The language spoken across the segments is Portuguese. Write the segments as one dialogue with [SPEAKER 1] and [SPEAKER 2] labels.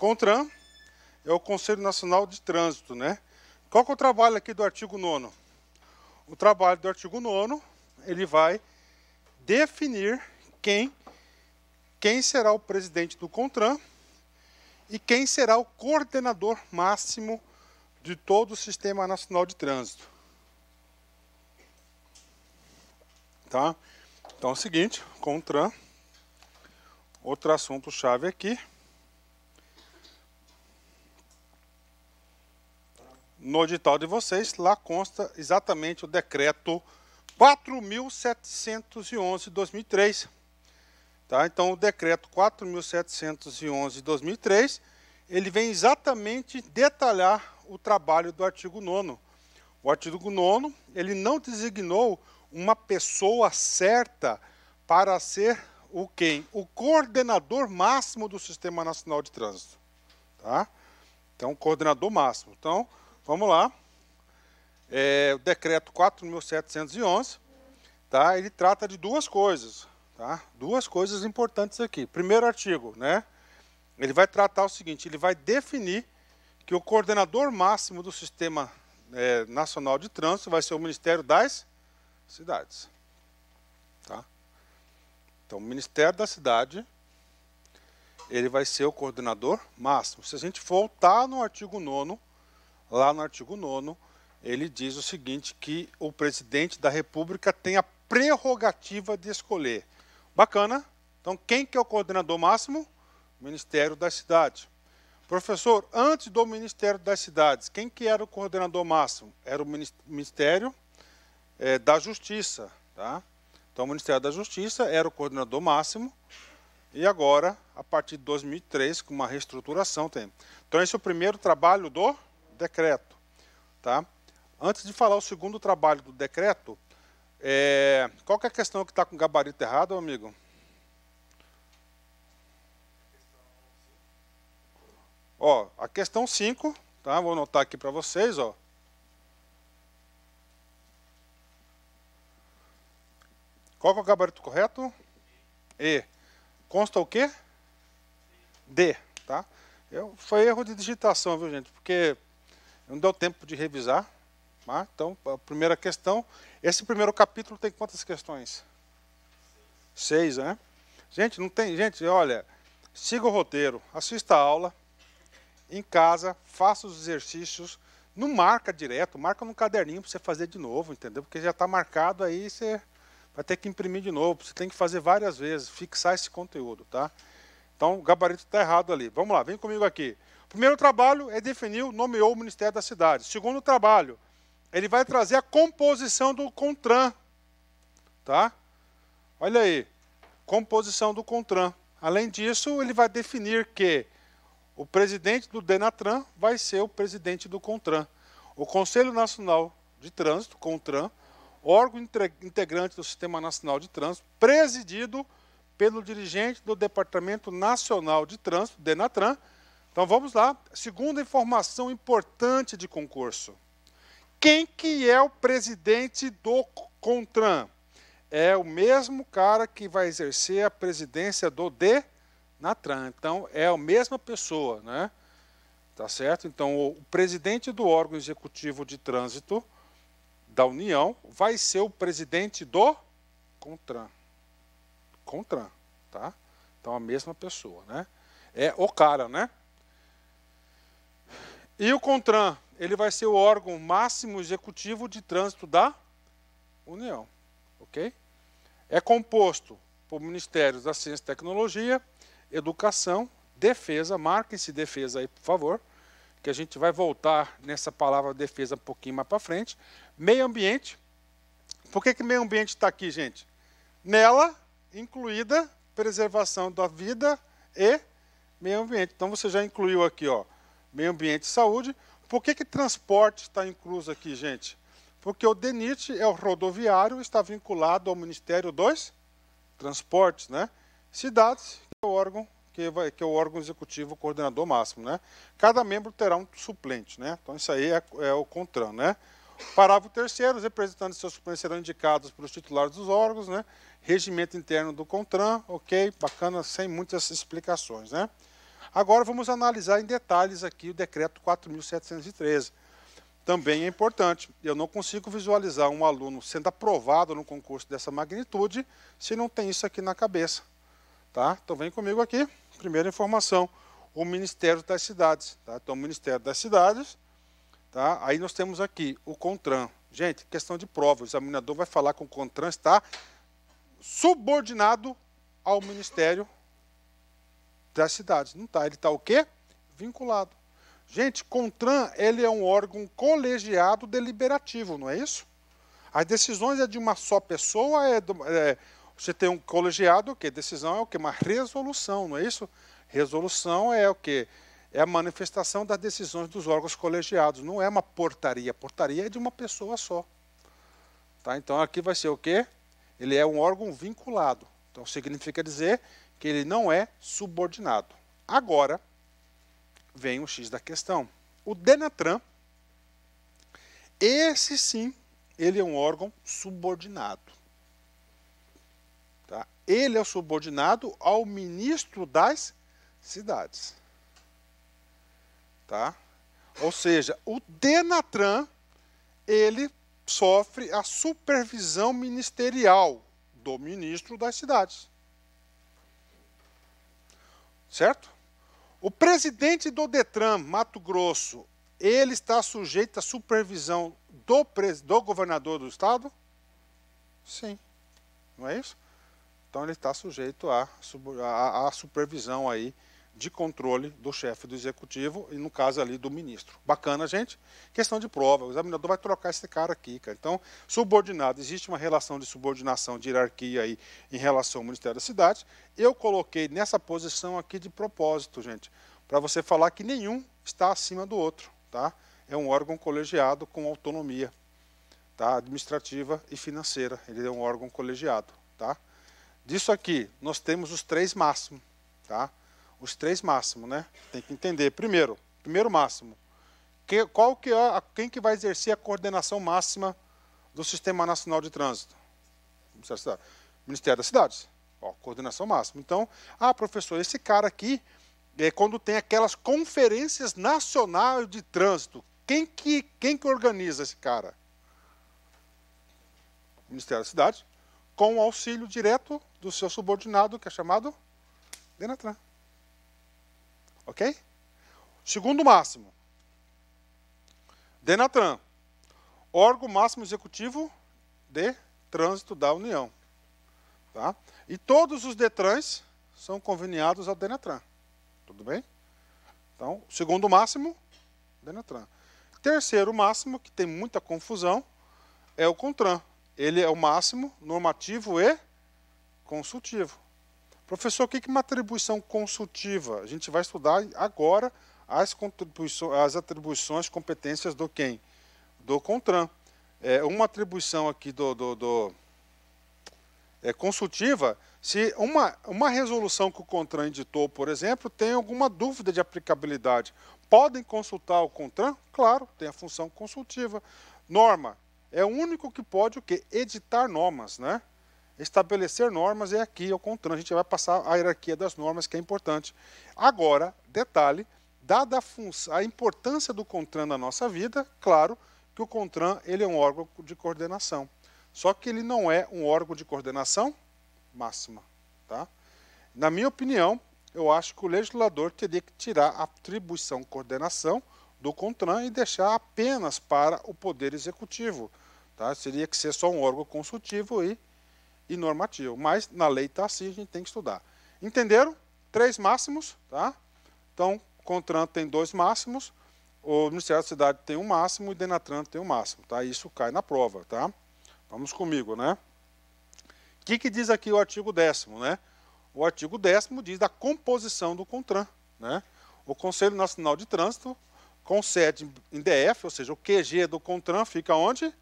[SPEAKER 1] CONTRAN é o Conselho Nacional de Trânsito, né? Qual que é o trabalho aqui do artigo 9 O trabalho do artigo 9 ele vai definir quem quem será o presidente do CONTRAN e quem será o coordenador máximo de todo o Sistema Nacional de Trânsito. Tá? Então é o seguinte, CONTRAN, outro assunto chave aqui, No edital de vocês, lá consta exatamente o decreto 4.711-2003. Tá? Então, o decreto 4.711-2003, ele vem exatamente detalhar o trabalho do artigo 9 O artigo 9 ele não designou uma pessoa certa para ser o quem? O coordenador máximo do Sistema Nacional de Trânsito. Tá? Então, coordenador máximo. Então, Vamos lá. É, o decreto 4.711, tá? Ele trata de duas coisas, tá? Duas coisas importantes aqui. Primeiro artigo, né? Ele vai tratar o seguinte, ele vai definir que o coordenador máximo do sistema é, nacional de trânsito vai ser o Ministério das Cidades, tá? Então, o Ministério da Cidade ele vai ser o coordenador máximo. Se a gente voltar no artigo 9 lá no artigo 9, ele diz o seguinte: que o presidente da República tem a prerrogativa de escolher. Bacana. Então, quem que é o coordenador máximo? Ministério da Cidade. Professor, antes do Ministério das Cidades, quem que era o coordenador máximo? Era o Ministério é, da Justiça. Tá? Então, o Ministério da Justiça era o coordenador máximo. E agora, a partir de 2003, com uma reestruturação, tem. Então, esse é o primeiro trabalho do decreto. Tá? Antes de falar o segundo trabalho do decreto, é, qual que é a questão que está com o gabarito errado, amigo? Ó, a questão 5, tá? Vou anotar aqui para vocês, ó. Qual que é o gabarito correto? E. Consta o quê? D, tá? Eu, foi erro de digitação, viu, gente? Porque não deu tempo de revisar. Tá? Então, a primeira questão. Esse primeiro capítulo tem quantas questões? Seis, né? Gente, não tem. Gente, olha, siga o roteiro, assista a aula, em casa, faça os exercícios. Não marca direto, marca num caderninho para você fazer de novo, entendeu? Porque já está marcado aí, você vai ter que imprimir de novo. Você tem que fazer várias vezes, fixar esse conteúdo, tá? Então, o gabarito está errado ali. Vamos lá, vem comigo aqui. Primeiro trabalho é definir, nomeou o Ministério da Cidade. Segundo trabalho, ele vai trazer a composição do CONTRAN. Tá? Olha aí, composição do CONTRAN. Além disso, ele vai definir que o presidente do DENATRAN vai ser o presidente do CONTRAN. O Conselho Nacional de Trânsito, CONTRAN, órgão integrante do Sistema Nacional de Trânsito, presidido pelo dirigente do Departamento Nacional de Trânsito, DENATRAN, então vamos lá. Segunda informação importante de concurso. Quem que é o presidente do CONTRAN? É o mesmo cara que vai exercer a presidência do DENATRAN. Então é a mesma pessoa, né? Tá certo? Então o presidente do órgão executivo de trânsito da União vai ser o presidente do CONTRAN. CONTRAN, tá? Então a mesma pessoa, né? É o cara, né? E o CONTRAN, ele vai ser o órgão máximo executivo de trânsito da União, ok? É composto por Ministérios da Ciência e Tecnologia, Educação, Defesa, marquem se defesa aí, por favor, que a gente vai voltar nessa palavra defesa um pouquinho mais para frente. Meio ambiente. Por que, que meio ambiente está aqui, gente? Nela, incluída preservação da vida e meio ambiente. Então você já incluiu aqui, ó, meio ambiente e saúde. Por que, que transporte está incluso aqui, gente? Porque o DENIT é o rodoviário, está vinculado ao Ministério dos Transportes, né? Cidades, que é o órgão, que, vai, que é o órgão executivo coordenador máximo, né? Cada membro terá um suplente, né? Então, isso aí é, é o CONTRAN, né? Parágrafo terceiro, os representantes e seus suplentes serão indicados pelos titulares dos órgãos, né? Regimento interno do CONTRAN, ok, bacana, sem muitas explicações, né? Agora vamos analisar em detalhes aqui o decreto 4713. Também é importante. Eu não consigo visualizar um aluno sendo aprovado num concurso dessa magnitude se não tem isso aqui na cabeça. Tá? Então vem comigo aqui. Primeira informação, o Ministério das Cidades. Tá? Então, o Ministério das Cidades, tá? aí nós temos aqui o CONTRAN. Gente, questão de prova, o examinador vai falar com o CONTRAN, está subordinado ao Ministério das cidades. Não está. Ele está o quê? Vinculado. Gente, CONTRAN, ele é um órgão colegiado deliberativo, não é isso? As decisões é de uma só pessoa, é, do, é você tem um colegiado, o que? Decisão é o que? Uma resolução, não é isso? Resolução é o que? É a manifestação das decisões dos órgãos colegiados, não é uma portaria. Portaria é de uma pessoa só. Tá? Então aqui vai ser o quê? Ele é um órgão vinculado. Então significa dizer que ele não é subordinado. Agora vem o X da questão. O Denatran, esse sim, ele é um órgão subordinado. Tá? Ele é subordinado ao ministro das cidades. Tá? Ou seja, o Denatran, ele sofre a supervisão ministerial do ministro das cidades. Certo? O presidente do Detran, Mato Grosso, ele está sujeito à supervisão do, do governador do estado? Sim. Não é isso? Então ele está sujeito à, à, à supervisão aí de controle do chefe do executivo e, no caso ali, do ministro. Bacana, gente? Questão de prova. O examinador vai trocar esse cara aqui, cara. Então, subordinado. Existe uma relação de subordinação, de hierarquia aí em relação ao Ministério da Cidade. Eu coloquei nessa posição aqui de propósito, gente, para você falar que nenhum está acima do outro, tá? É um órgão colegiado com autonomia tá? administrativa e financeira. Ele é um órgão colegiado, tá? Disso aqui, nós temos os três máximos, tá? Os três máximos, né? Tem que entender. Primeiro, primeiro máximo. Que, qual que é quem que vai exercer a coordenação máxima do Sistema Nacional de Trânsito? Ministério das Cidades. Ó, coordenação máxima. Então, ah, professor, esse cara aqui, é quando tem aquelas conferências nacionais de trânsito, quem que, quem que organiza esse cara? Ministério das Cidades, com o auxílio direto do seu subordinado, que é chamado Denatran. Ok? Segundo máximo. Denatran. Órgão máximo executivo de trânsito da União. Tá? E todos os DETRANs são conveniados ao Denatran. Tudo bem? Então, segundo máximo, Denatran. Terceiro máximo, que tem muita confusão, é o CONTRAN. Ele é o máximo normativo e consultivo. Professor, o que é uma atribuição consultiva? A gente vai estudar agora as, as atribuições, competências do quem? Do CONTRAN. É, uma atribuição aqui do, do, do é, consultiva, se uma, uma resolução que o CONTRAN editou, por exemplo, tem alguma dúvida de aplicabilidade, podem consultar o CONTRAN? Claro, tem a função consultiva. Norma, é o único que pode o quê? Editar normas, né? estabelecer normas é aqui, ao é contrário, a gente vai passar a hierarquia das normas, que é importante. Agora, detalhe, dada a, a importância do CONTRAN na nossa vida, claro que o CONTRAN ele é um órgão de coordenação. Só que ele não é um órgão de coordenação máxima. Tá? Na minha opinião, eu acho que o legislador teria que tirar a atribuição coordenação do CONTRAN e deixar apenas para o Poder Executivo. Tá? Seria que ser só um órgão consultivo e e normativo. Mas na lei está assim, a gente tem que estudar. Entenderam? Três máximos, tá? Então, Contran tem dois máximos, o Ministério da Cidade tem um máximo e o Denatran tem um máximo, tá? Isso cai na prova, tá? Vamos comigo, né? O que, que diz aqui o artigo décimo, né? O artigo décimo diz da composição do CONTRAN, né? O Conselho Nacional de Trânsito com sede em DF, ou seja, o QG do CONTRAN fica onde?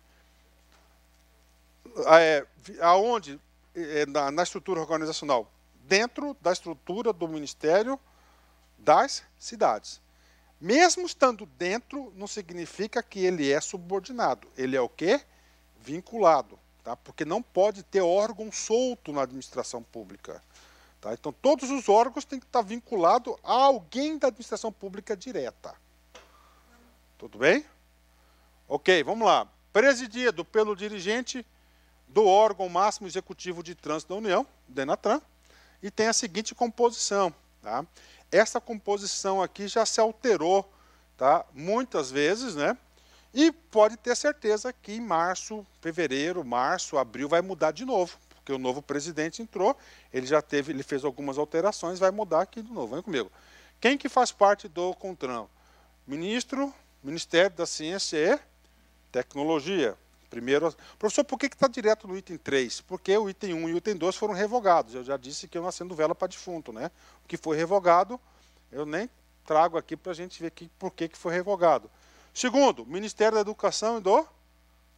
[SPEAKER 1] Ah, é, aonde é, é, na, na, estrutura organizacional? Dentro da estrutura do Ministério das Cidades. Mesmo estando dentro, não significa que ele é subordinado. Ele é o quê? Vinculado. Tá? Porque não pode ter órgão solto na administração pública. Tá? Então, todos os órgãos têm que estar vinculados a alguém da administração pública direta. Tudo bem? Ok, vamos lá. Presidido pelo dirigente do órgão máximo executivo de trânsito da União, Denatran, e tem a seguinte composição. Tá? Essa composição aqui já se alterou tá? muitas vezes, né? E pode ter certeza que em março, fevereiro, março, abril vai mudar de novo, porque o novo presidente entrou, ele já teve, ele fez algumas alterações, vai mudar aqui de novo. Vem comigo. Quem que faz parte do CONTRAN? Ministro, Ministério da Ciência e Tecnologia. Primeiro, professor, por que está direto no item 3? Porque o item 1 e o item 2 foram revogados. Eu já disse que eu nascendo vela para defunto, né? O que foi revogado, eu nem trago aqui para a gente ver que por que, que foi revogado. Segundo, Ministério da Educação e do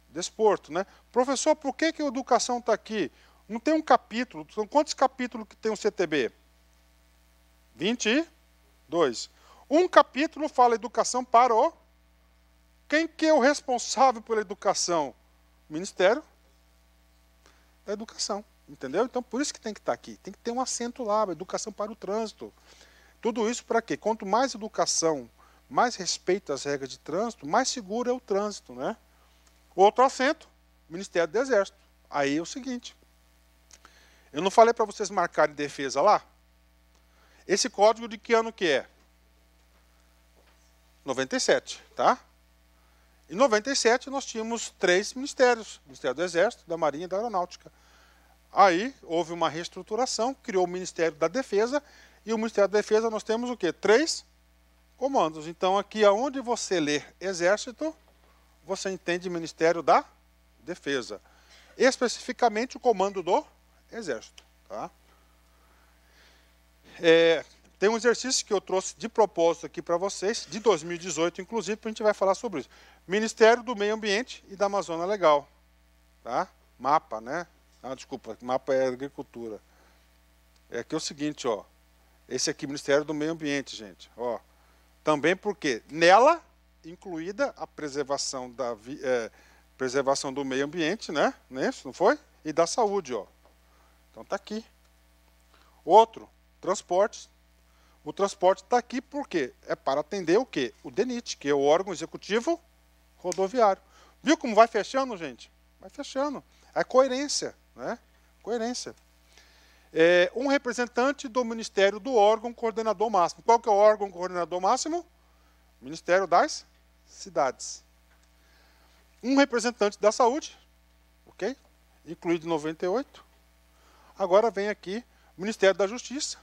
[SPEAKER 1] Desporto, né? Professor, por que, que a educação está aqui? Não tem um capítulo. São quantos capítulos que tem o um CTB? 22. Um capítulo fala educação para o. Quem que é o responsável pela educação? Ministério da Educação. Entendeu? Então, por isso que tem que estar tá aqui. Tem que ter um assento lá, educação para o trânsito. Tudo isso para quê? Quanto mais educação, mais respeito às regras de trânsito, mais seguro é o trânsito, né? Outro assento, Ministério do Exército. Aí é o seguinte. Eu não falei para vocês marcarem defesa lá? Esse código de que ano que é? 97, tá? Em 97 nós tínhamos três ministérios, o Ministério do Exército, da Marinha e da Aeronáutica. Aí houve uma reestruturação, criou o Ministério da Defesa, e o Ministério da Defesa nós temos o quê? Três comandos. Então aqui aonde você lê Exército, você entende Ministério da Defesa. Especificamente o comando do Exército. Tá? É, tem um exercício que eu trouxe de propósito aqui para vocês, de 2018, inclusive, a gente vai falar sobre isso. Ministério do Meio Ambiente e da Amazônia Legal. Tá? Mapa, né? Ah, desculpa, mapa é agricultura. É aqui é o seguinte, ó. Esse aqui, Ministério do Meio Ambiente, gente. Ó, também porque nela, incluída a preservação, da, é, preservação do meio ambiente, né? Não, é isso, não foi? E da saúde, ó. Então tá aqui. Outro, transportes. O transporte está aqui porque é para atender o quê? O DENIT, que é o órgão executivo rodoviário. Viu como vai fechando, gente? Vai fechando. É coerência, né? Coerência. É, um representante do Ministério do órgão coordenador máximo. Qual que é o órgão coordenador máximo? Ministério das Cidades. Um representante da Saúde, ok? Incluído 98. Agora vem aqui Ministério da Justiça,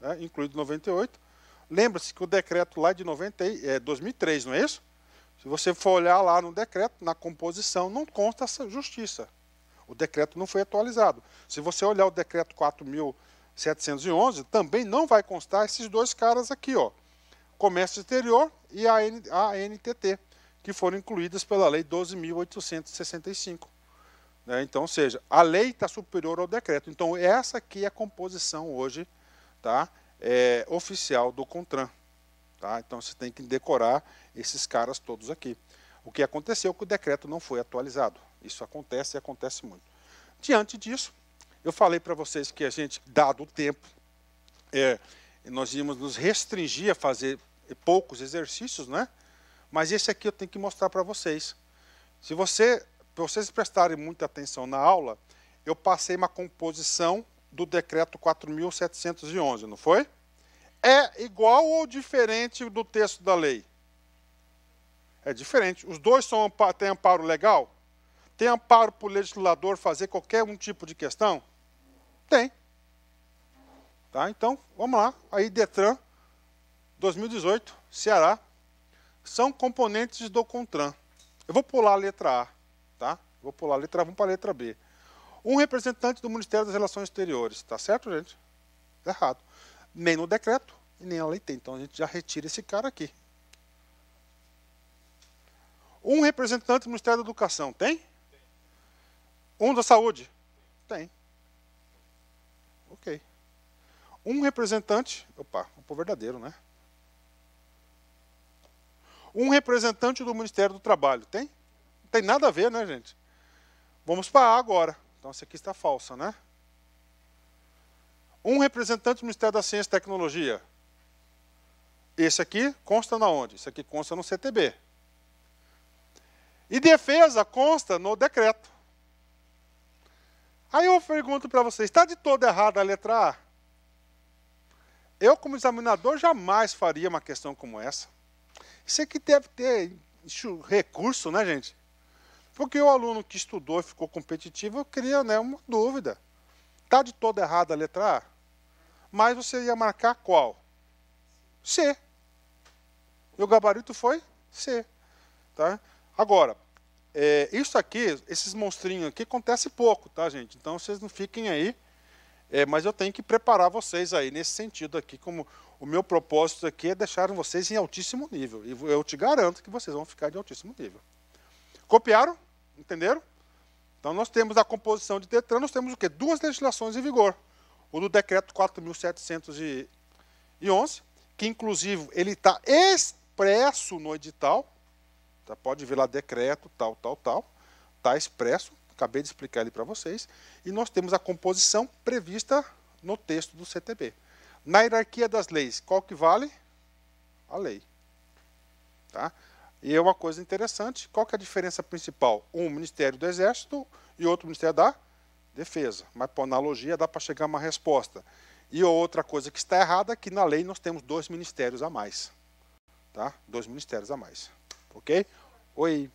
[SPEAKER 1] né? incluído 98. Lembra-se que o decreto lá é de 90, é, 2003, não é isso? Se você for olhar lá no decreto, na composição, não consta essa justiça. O decreto não foi atualizado. Se você olhar o decreto 4.711, também não vai constar esses dois caras aqui, ó. Comércio Exterior e a ANTT, que foram incluídas pela Lei 12.865. Né? Então, ou seja, a lei está superior ao decreto. Então, essa aqui é a composição hoje tá? É, oficial do CONTRAN. Tá? Então você tem que decorar esses caras todos aqui. O que aconteceu é que o decreto não foi atualizado. Isso acontece e acontece muito. Diante disso, eu falei para vocês que a gente, dado o tempo, é, nós íamos nos restringir a fazer poucos exercícios, né? Mas esse aqui eu tenho que mostrar para vocês. Se você, vocês prestarem muita atenção na aula, eu passei uma composição do decreto 4.711, não foi? é igual ou diferente do texto da lei? É diferente. Os dois são, têm amparo legal? Tem amparo para o legislador fazer qualquer um tipo de questão? Tem. Tá? Então, vamos lá. Aí, Detran, 2018, Ceará, são componentes do CONTRAN. Eu vou pular a letra A, tá? Vou pular a letra A, vamos para a letra B. Um representante do Ministério das Relações Exteriores, tá certo, gente? Errado nem no decreto e nem na lei tem. Então a gente já retira esse cara aqui. Um representante do Ministério da Educação tem? Um da Saúde? Tem. Ok. Um representante. Opa, um povo verdadeiro, né? Um representante do Ministério do Trabalho tem? Não tem nada a ver, né, gente? Vamos para A agora. Então essa aqui está falsa, né? um representante do Ministério da Ciência e Tecnologia. Esse aqui consta na onde? Esse aqui consta no CTB. E defesa consta no decreto. Aí eu pergunto para vocês, está de todo errada a letra A? Eu, como examinador, jamais faria uma questão como essa. Isso aqui deve ter recurso, né, gente? Porque o aluno que estudou e ficou competitivo cria né, uma dúvida. Está de todo errada a letra A? mas você ia marcar qual? C. E o gabarito foi C. Tá? Agora, é, isso aqui, esses monstrinhos aqui, acontece pouco, tá, gente? Então, vocês não fiquem aí. É, mas eu tenho que preparar vocês aí nesse sentido aqui, como o meu propósito aqui é deixar vocês em altíssimo nível. E eu te garanto que vocês vão ficar de altíssimo nível. Copiaram? Entenderam? Então, nós temos a composição de Detran, nós temos o quê? Duas legislações em vigor o do decreto 4.711, que inclusive ele está expresso no edital, tá? pode ver lá decreto, tal, tal, tal, está expresso, acabei de explicar ele para vocês, e nós temos a composição prevista no texto do CTB. Na hierarquia das leis, qual que vale? A lei. Tá? E é uma coisa interessante, qual que é a diferença principal? Um Ministério do Exército e outro Ministério da defesa. Mas por analogia dá para chegar a uma resposta. E outra coisa que está errada é que na lei nós temos dois ministérios a mais. Tá? Dois ministérios a mais. Ok? Oi.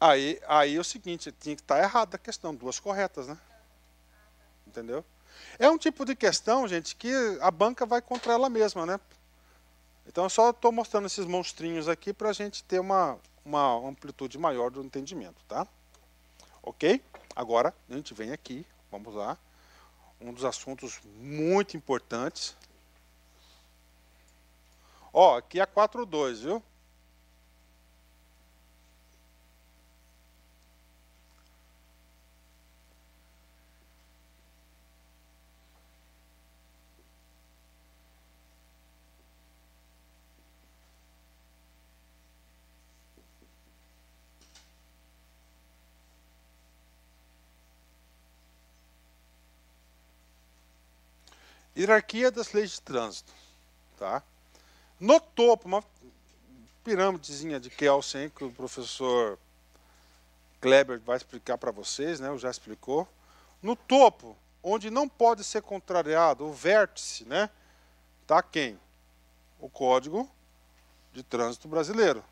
[SPEAKER 1] Aí, aí é o seguinte, tinha que estar errada a questão, duas corretas, né? Entendeu? É um tipo de questão, gente, que a banca vai contra ela mesma, né? Então eu só estou mostrando esses monstrinhos aqui para a gente ter uma, uma amplitude maior do entendimento, tá? Ok? Agora a gente vem aqui, vamos lá. Um dos assuntos muito importantes. Ó, aqui é 4.2, viu? Hierarquia das leis de trânsito. Tá? No topo, uma pirâmidezinha de Kelsen que o professor Kleber vai explicar para vocês, né? Eu já explicou. No topo, onde não pode ser contrariado o vértice, né? Tá quem? O Código de Trânsito Brasileiro,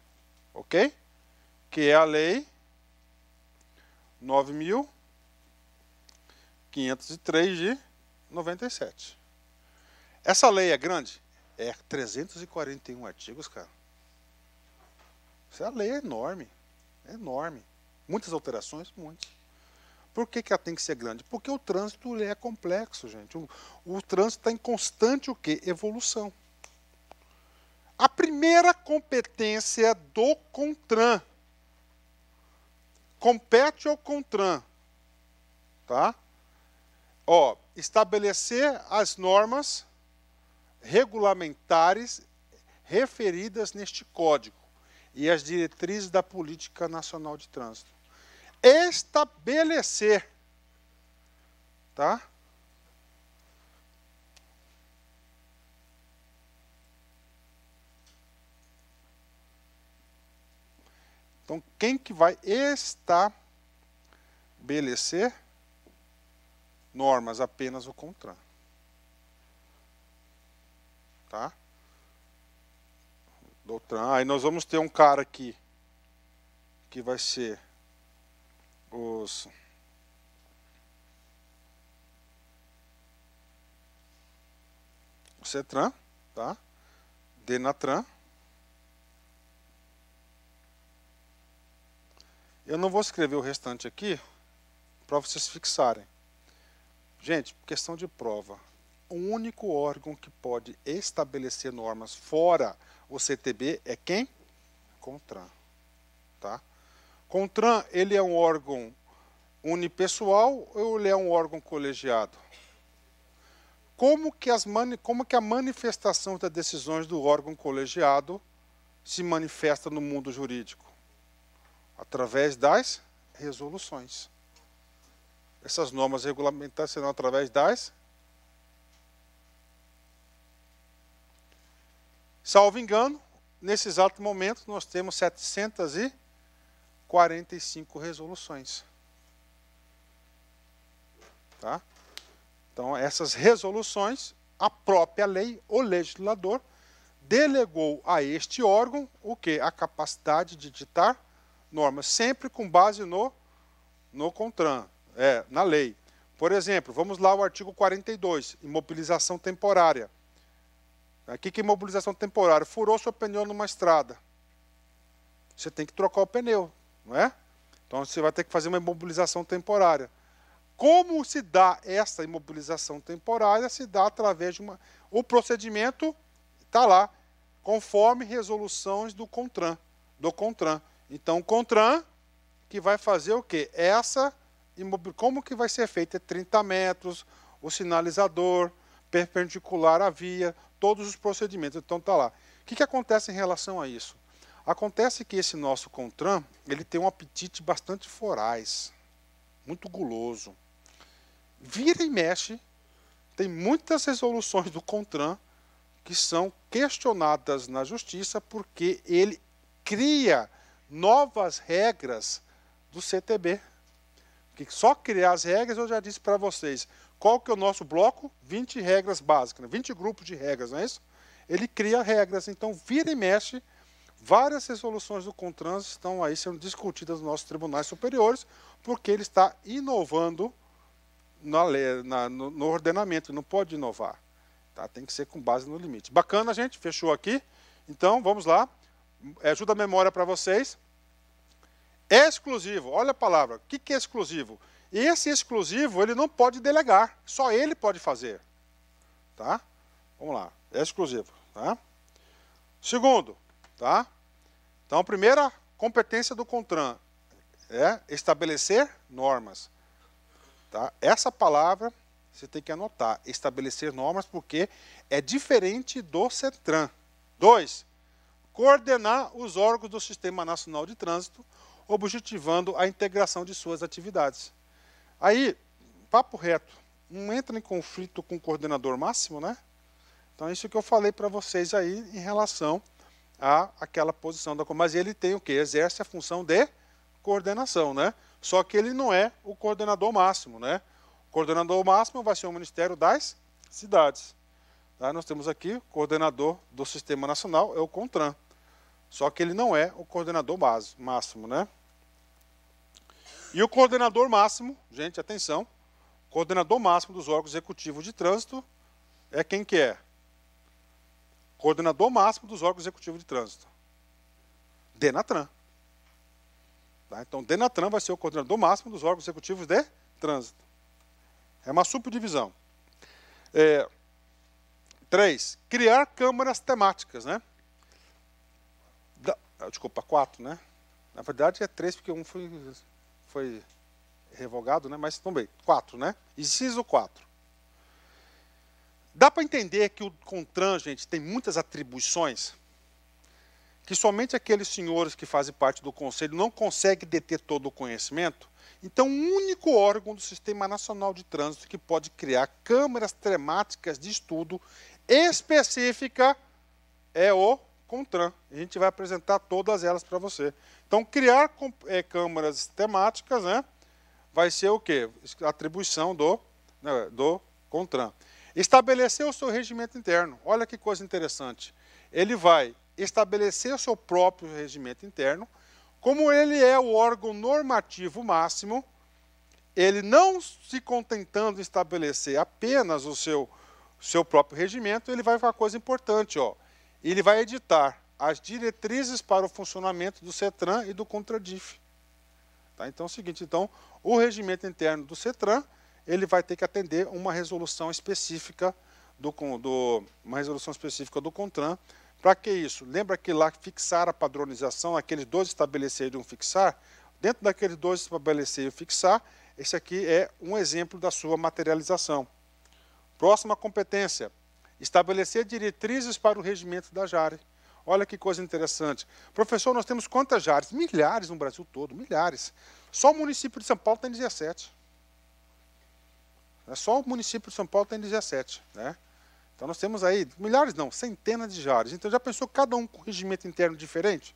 [SPEAKER 1] ok? Que é a Lei 9.503 de 97. Essa lei é grande? É 341 artigos, cara. Essa é lei é enorme. É enorme. Muitas alterações? Muitas. Por que, que ela tem que ser grande? Porque o trânsito é complexo, gente. O, o trânsito está em constante o quê? Evolução. A primeira competência do CONTRAN. Compete ao CONTRAN. Tá? Ó, estabelecer as normas regulamentares referidas neste Código e as diretrizes da Política Nacional de Trânsito. Estabelecer, tá? Então, quem que vai estabelecer normas? Apenas o contrato? Tá? Doutran. Aí nós vamos ter um cara aqui que vai ser os CETRAN, tá? DENATRAN. Eu não vou escrever o restante aqui para vocês fixarem. Gente, questão de prova o único órgão que pode estabelecer normas fora o CTB é quem? CONTRAN. Tá? CONTRAN, ele é um órgão unipessoal ou ele é um órgão colegiado? Como que, as como que a manifestação das decisões do órgão colegiado se manifesta no mundo jurídico? Através das resoluções. Essas normas regulamentares serão através das Salvo engano, nesse exato momento nós temos 745 resoluções. Tá? Então, essas resoluções, a própria lei, o legislador, delegou a este órgão o que? A capacidade de ditar normas, sempre com base no, no CONTRAN, é, na lei. Por exemplo, vamos lá o artigo 42, imobilização temporária. Aqui que imobilização temporária. Furou seu pneu numa estrada. Você tem que trocar o pneu, não é? Então você vai ter que fazer uma imobilização temporária. Como se dá essa imobilização temporária? Se dá através de uma. O procedimento está lá, conforme resoluções do CONTRAN. Do CONTRAN. Então, o CONTRAN que vai fazer o quê? Essa. Como que vai ser feita? É 30 metros, o sinalizador, perpendicular à via, todos os procedimentos. Então está lá. O que, que acontece em relação a isso? Acontece que esse nosso Contran ele tem um apetite bastante foraz, muito guloso. Vira e mexe, tem muitas resoluções do Contran que são questionadas na justiça porque ele cria novas regras do CTB. Que só criar as regras, eu já disse para vocês, qual que é o nosso bloco? 20 regras básicas, né? 20 grupos de regras, não é isso? Ele cria regras, então vira e mexe, várias resoluções do CONTRANS estão aí sendo discutidas nos nossos tribunais superiores, porque ele está inovando na, na, no, no, ordenamento, não pode inovar. Tá? Tem que ser com base no limite. Bacana, gente, fechou aqui. Então, vamos lá. É, ajuda a memória para vocês. É exclusivo, olha a palavra. O que, que é exclusivo? Exclusivo esse exclusivo ele não pode delegar, só ele pode fazer. Tá? Vamos lá, é exclusivo. Tá? Segundo, tá? Então, a primeira competência do CONTRAN é estabelecer normas. Tá? Essa palavra você tem que anotar, estabelecer normas, porque é diferente do CETRAN. Dois, coordenar os órgãos do Sistema Nacional de Trânsito, objetivando a integração de suas atividades. Aí, papo reto, não entra em conflito com o coordenador máximo, né? Então, é isso que eu falei para vocês aí em relação à aquela posição da mas ele tem o quê? exerce a função de coordenação, né? Só que ele não é o coordenador máximo, né? O coordenador máximo vai ser o Ministério das Cidades. Tá? Nós temos aqui coordenador do Sistema Nacional é o Contran. Só que ele não é o coordenador máximo, né? E o coordenador máximo, gente, atenção, coordenador máximo dos órgãos executivos de trânsito é quem que é? Coordenador máximo dos órgãos executivos de trânsito. Denatran. Tá? Então, Denatran vai ser o coordenador máximo dos órgãos executivos de trânsito. É uma subdivisão. É, três, criar câmaras temáticas. Né? Da, desculpa, quatro, né? Na verdade é três, porque um foi foi revogado, né? mas também, quatro, né? Inciso 4. Dá para entender que o CONTRAN, gente, tem muitas atribuições que somente aqueles senhores que fazem parte do conselho não conseguem deter todo o conhecimento. Então, o único órgão do Sistema Nacional de Trânsito que pode criar câmeras temáticas de estudo específica é o CONTRAN. A gente vai apresentar todas elas para você. Então, criar é, câmaras temáticas né, vai ser o quê? Atribuição do, né, do CONTRAN. Estabelecer o seu regimento interno. Olha que coisa interessante. Ele vai estabelecer o seu próprio regimento interno. Como ele é o órgão normativo máximo, ele não se contentando em estabelecer apenas o seu, seu próprio regimento, ele vai fazer uma coisa importante. Ó. Ele vai editar as diretrizes para o funcionamento do CETRAN e do CONTRADIF. Tá? Então é o seguinte, então, o regimento interno do CETRAN, ele vai ter que atender uma resolução específica do, do uma resolução específica do CONTRAN. Para que isso? Lembra que lá fixar a padronização, aqueles dois estabelecer e um fixar? Dentro daqueles dois estabelecer e fixar, esse aqui é um exemplo da sua materialização. Próxima competência, estabelecer diretrizes para o regimento da JARE. Olha que coisa interessante. Professor, nós temos quantas jardas? Milhares no Brasil todo, milhares. Só o município de São Paulo tem 17. É só o município de São Paulo tem 17. Né? Então nós temos aí, milhares não, centenas de jares. Então já pensou cada um com regimento interno diferente?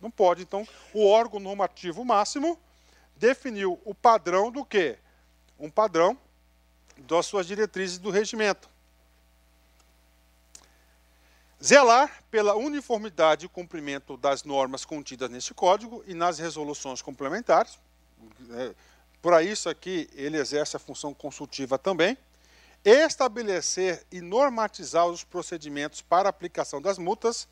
[SPEAKER 1] Não pode. Então o órgão normativo máximo definiu o padrão do quê? Um padrão das suas diretrizes do regimento zelar pela uniformidade e cumprimento das normas contidas neste código e nas resoluções complementares. É, por isso aqui, ele exerce a função consultiva também. Estabelecer e normatizar os procedimentos para aplicação das multas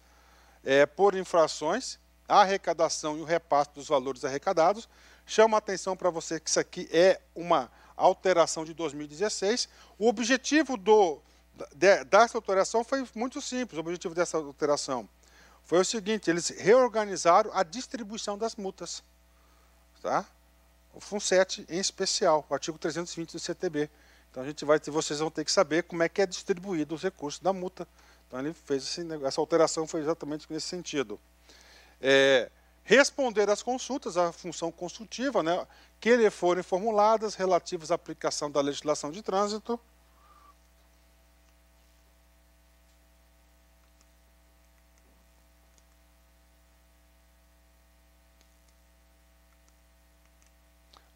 [SPEAKER 1] é, por infrações, a arrecadação e o repasse dos valores arrecadados. Chama a atenção para você que isso aqui é uma alteração de 2016. O objetivo do dessa alteração foi muito simples, o objetivo dessa alteração. Foi o seguinte, eles reorganizaram a distribuição das multas. Tá? O FUNSET em especial, o artigo 320 do CTB. Então a gente vai, vocês vão ter que saber como é que é distribuído os recursos da multa. Então ele fez esse, essa alteração foi exatamente nesse sentido. É, responder às consultas, à função consultiva, né, que lhe forem formuladas relativas à aplicação da legislação de trânsito,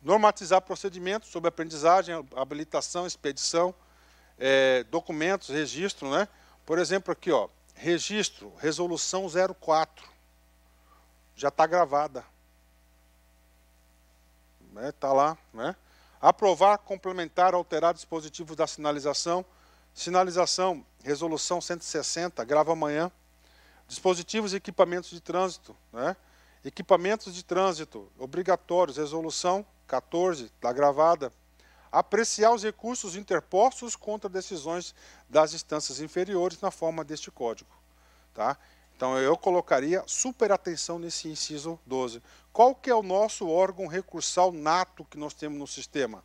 [SPEAKER 1] normatizar procedimentos sobre aprendizagem, habilitação, expedição, é, documentos, registro, né? Por exemplo, aqui, ó, registro, resolução 04. Já está gravada. Está né? lá. Né? Aprovar, complementar, alterar dispositivos da sinalização. Sinalização, resolução 160, grava amanhã. Dispositivos e equipamentos de trânsito. Né? Equipamentos de trânsito, obrigatórios, resolução 160. 14 da tá gravada, apreciar os recursos interpostos contra decisões das instâncias inferiores na forma deste código. Tá? Então eu colocaria super atenção nesse inciso 12. Qual que é o nosso órgão recursal nato que nós temos no sistema?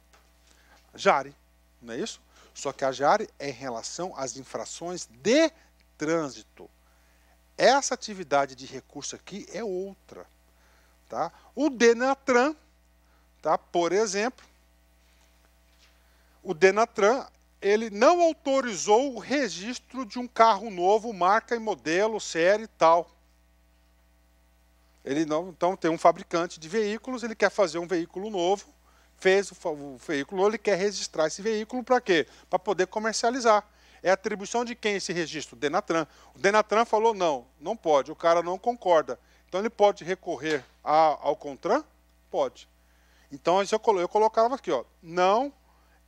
[SPEAKER 1] JARE, não é isso? Só que a JARE é em relação às infrações de trânsito. Essa atividade de recurso aqui é outra. Tá? O DENATRAN Tá? Por exemplo, o Denatran ele não autorizou o registro de um carro novo, marca e modelo, série e tal. Ele não, então tem um fabricante de veículos, ele quer fazer um veículo novo, fez o, o veículo, ele quer registrar esse veículo para quê? Para poder comercializar. É atribuição de quem esse registro? Denatran. O Denatran falou não, não pode, o cara não concorda. Então ele pode recorrer a, ao CONTRAN? Pode. Então eu colocava aqui, ó, não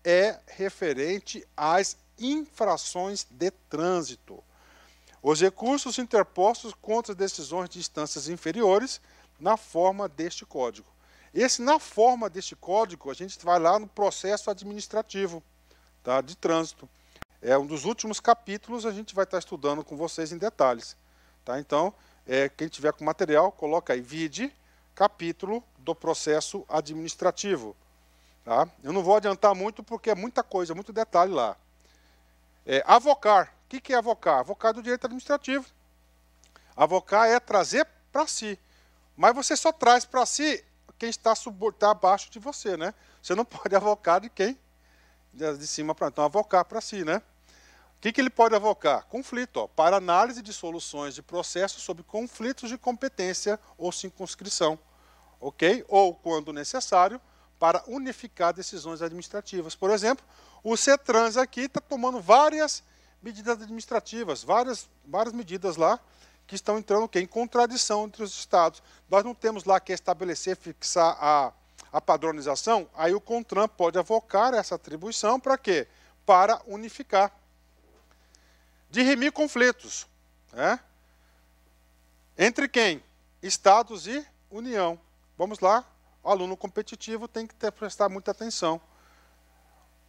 [SPEAKER 1] é referente às infrações de trânsito. Os recursos interpostos contra decisões de instâncias inferiores na forma deste código. Esse na forma deste código, a gente vai lá no processo administrativo tá, de trânsito. É um dos últimos capítulos, a gente vai estar estudando com vocês em detalhes. Tá? Então, é, quem tiver com material, coloca aí, vide capítulo do processo administrativo. Tá? Eu não vou adiantar muito porque é muita coisa, muito detalhe lá. É, avocar. O que, é avocar? Avocar é do direito administrativo. Avocar é trazer para si. Mas você só traz para si quem está, sub... está abaixo de você, né? Você não pode avocar de quem? De cima para. Então, avocar para si, né? que, que ele pode avocar? Conflito, ó, para análise de soluções de processos sobre conflitos de competência ou circunscrição, ok? Ou, quando necessário, para unificar decisões administrativas. Por exemplo, o CETRANS aqui está tomando várias medidas administrativas, várias, várias medidas lá que estão entrando em contradição entre os estados. Nós não temos lá que estabelecer, fixar a, a padronização, aí o CONTRAN pode avocar essa atribuição para quê? Para unificar de remir conflitos né? entre quem? Estados e União. Vamos lá, o aluno competitivo tem que ter, prestar muita atenção.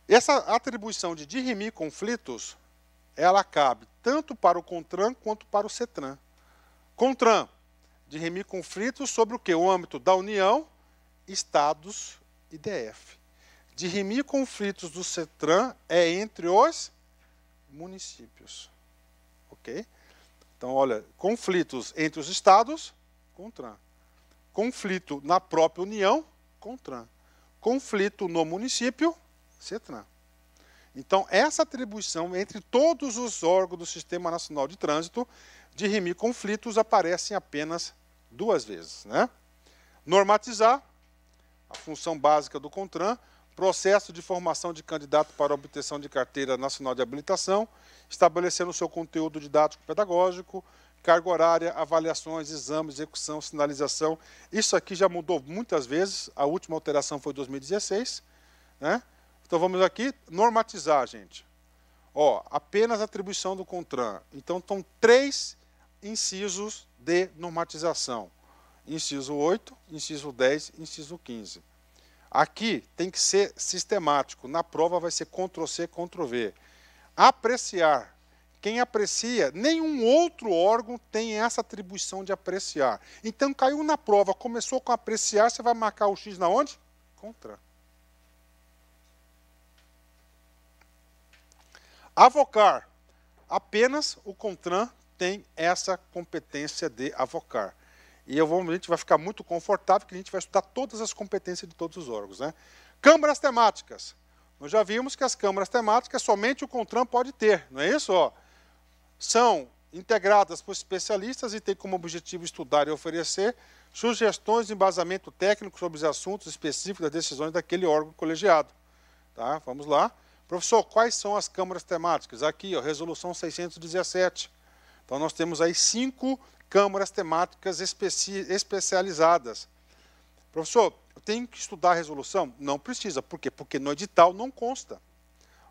[SPEAKER 1] Essa atribuição de dirimir conflitos, ela cabe tanto para o CONTRAN quanto para o CETRAN. CONTRAN, dirimir conflitos sobre o que? O âmbito da União, Estados e DF. Dirimir conflitos do CETRAN é entre os municípios ok? Então, olha, conflitos entre os estados, contra. Conflito na própria União, contra. Conflito no município, CETRAN. Então, essa atribuição entre todos os órgãos do Sistema Nacional de Trânsito de remir conflitos aparecem apenas duas vezes. Né? Normatizar, a função básica do CONTRAN, processo de formação de candidato para obtenção de carteira nacional de habilitação, estabelecendo o seu conteúdo didático pedagógico, carga horária, avaliações, exames, execução, sinalização. Isso aqui já mudou muitas vezes, a última alteração foi em 2016. Né? Então vamos aqui normatizar, gente. Ó, apenas atribuição do CONTRAN. Então estão três incisos de normatização. Inciso 8, inciso 10, inciso 15. Aqui tem que ser sistemático. Na prova vai ser Ctrl+C, Ctrl+V. Apreciar. Quem aprecia, nenhum outro órgão tem essa atribuição de apreciar. Então caiu na prova, começou com apreciar, você vai marcar o X na onde? Contra. Avocar. Apenas o CONTRAN tem essa competência de avocar. E eu vou, a gente vai ficar muito confortável que a gente vai estudar todas as competências de todos os órgãos. Né? Câmaras temáticas. Nós já vimos que as câmaras temáticas somente o CONTRAN pode ter, não é isso? Ó, são integradas por especialistas e têm como objetivo estudar e oferecer sugestões de embasamento técnico sobre os assuntos específicos das decisões daquele órgão colegiado. Tá? Vamos lá. Professor, quais são as câmaras temáticas? Aqui, ó, resolução 617. Então, nós temos aí cinco câmaras temáticas especi especializadas. Professor, eu tenho que estudar a resolução? Não precisa. Por quê? Porque no edital não consta.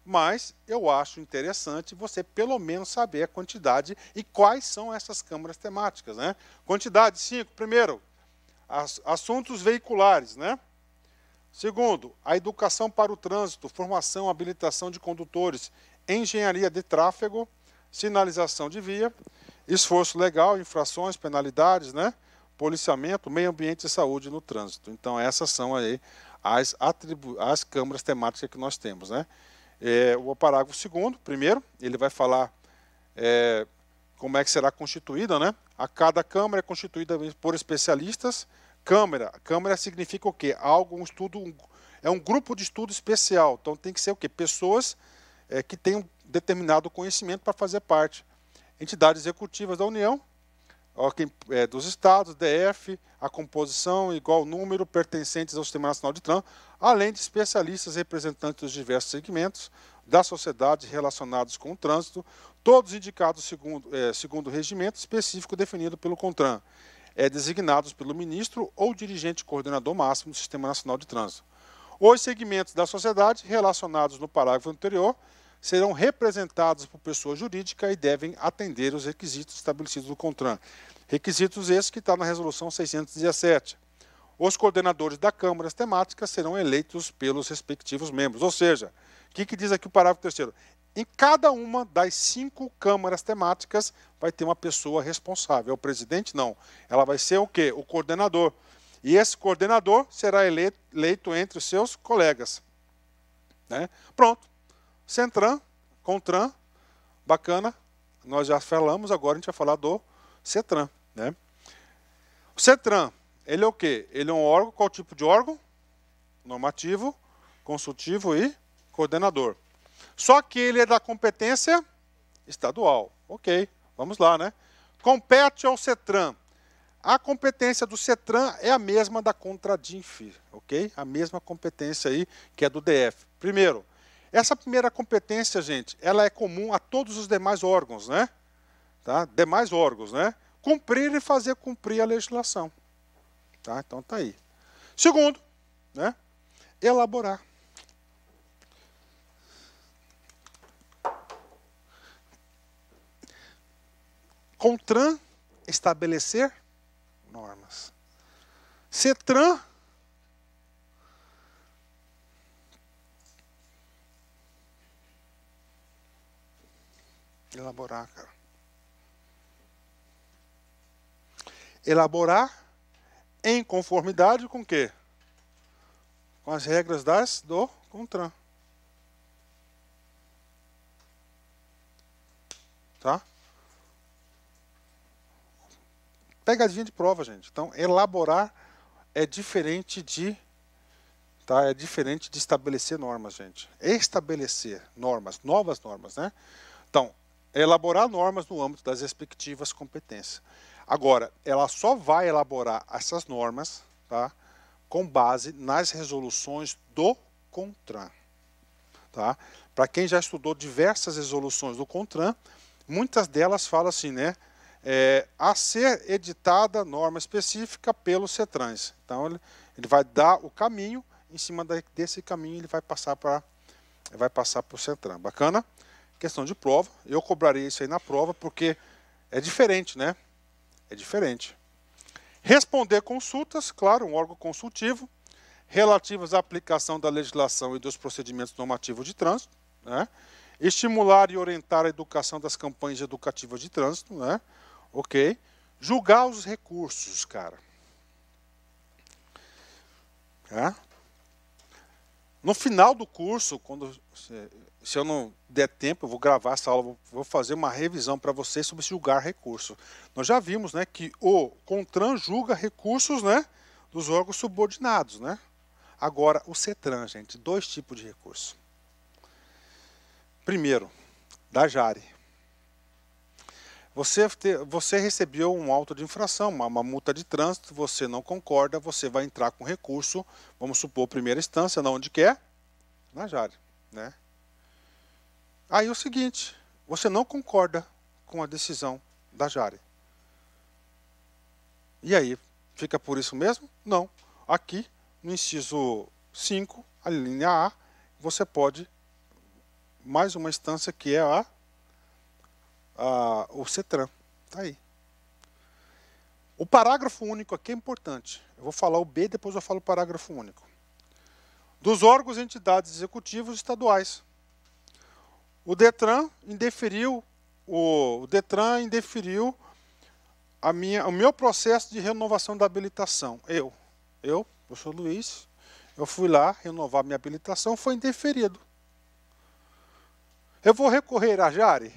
[SPEAKER 1] Mas eu acho interessante você pelo menos saber a quantidade e quais são essas câmaras temáticas. Né? Quantidade, cinco. Primeiro, assuntos veiculares. Né? Segundo, a educação para o trânsito, formação, habilitação de condutores, engenharia de tráfego, sinalização de via esforço legal, infrações, penalidades, né? policiamento, meio ambiente e saúde no trânsito. Então essas são aí as, as câmaras temáticas que nós temos. Né? É, o parágrafo segundo, primeiro, ele vai falar é, como é que será constituída. Né? A cada câmara é constituída por especialistas. Câmara, câmara significa o quê? Algo, um estudo, um, é um grupo de estudo especial. Então tem que ser o quê? Pessoas é, que tenham determinado conhecimento para fazer parte entidades executivas da União, é, dos estados, DF, a composição igual número pertencentes ao Sistema Nacional de Trânsito, além de especialistas representantes dos diversos segmentos da sociedade relacionados com o trânsito, todos indicados segundo, é, segundo o regimento específico definido pelo CONTRAN, é, designados pelo ministro ou dirigente coordenador máximo do Sistema Nacional de Trânsito. Os segmentos da sociedade relacionados no parágrafo anterior serão representados por pessoa jurídica e devem atender os requisitos estabelecidos no CONTRAN. Requisitos esses que está na Resolução 617. Os coordenadores da Câmara temáticas serão eleitos pelos respectivos membros. Ou seja, o que, que diz aqui o parágrafo terceiro? Em cada uma das cinco câmaras temáticas vai ter uma pessoa responsável. É o presidente não. Ela vai ser o quê? O coordenador. E esse coordenador será eleito, eleito entre os seus colegas. Né? Pronto. Centran, Contran, bacana, nós já falamos, agora a gente vai falar do CETRAN. Né? O CETRAN, ele é o quê? Ele é um órgão, qual tipo de órgão? Normativo, consultivo e coordenador. Só que ele é da competência estadual. Ok, vamos lá, né? Compete ao CETRAN. A competência do CETRAN é a mesma da Contradinf, ok? A mesma competência aí que é do DF. Primeiro, essa primeira competência, gente, ela é comum a todos os demais órgãos, né? Tá? Demais órgãos, né? Cumprir e fazer cumprir a legislação. Tá? Então tá aí. Segundo, né? Elaborar. CONTRAN estabelecer normas. CETRAN Elaborar, cara. Elaborar em conformidade com o quê? Com as regras das do CONTRAN. Tá? Pegadinha de prova, gente. Então, elaborar é diferente de tá? É diferente de estabelecer normas, gente. Estabelecer normas, novas normas, né? Então, elaborar normas no âmbito das respectivas competências. Agora, ela só vai elaborar essas normas tá, com base nas resoluções do CONTRAN. Tá? Para quem já estudou diversas resoluções do CONTRAN, muitas delas falam assim, né? É, a ser editada norma específica pelo CETRANS. Então, ele, ele vai dar o caminho, em cima desse caminho ele vai passar para vai passar para o CETRAN. Bacana? questão de prova. Eu cobraria isso aí na prova, porque é diferente, né? É diferente. Responder consultas, claro, um órgão consultivo, relativas à aplicação da legislação e dos procedimentos normativos de trânsito, né? estimular e orientar a educação das campanhas educativas de trânsito, né? Ok. Julgar os recursos, cara. É. No final do curso, quando se, se eu não der tempo, eu vou gravar essa aula, vou fazer uma revisão para vocês sobre julgar recurso. Nós já vimos, né, que o CONTRAN julga recursos, né, dos órgãos subordinados, né? Agora o CETRAN, gente, dois tipos de recurso. Primeiro, da Jari. Você, te, você recebeu um auto de infração, uma, uma, multa de trânsito, você não concorda, você vai entrar com recurso, vamos supor, primeira instância, na onde quer? Na Jari, né? Aí é o seguinte, você não concorda com a decisão da Jari. E aí, fica por isso mesmo? Não. Aqui, no inciso 5, a linha A, você pode mais uma instância que é a o CETRAN. Está aí. O parágrafo único aqui é importante. Eu vou falar o B, depois eu falo o parágrafo único. Dos órgãos e entidades executivos estaduais. O Detran indeferiu o, o Detran indeferiu a minha, o meu processo de renovação da habilitação. Eu, eu, professor Luiz, eu fui lá renovar minha habilitação, foi indeferido. Eu vou recorrer à Jare?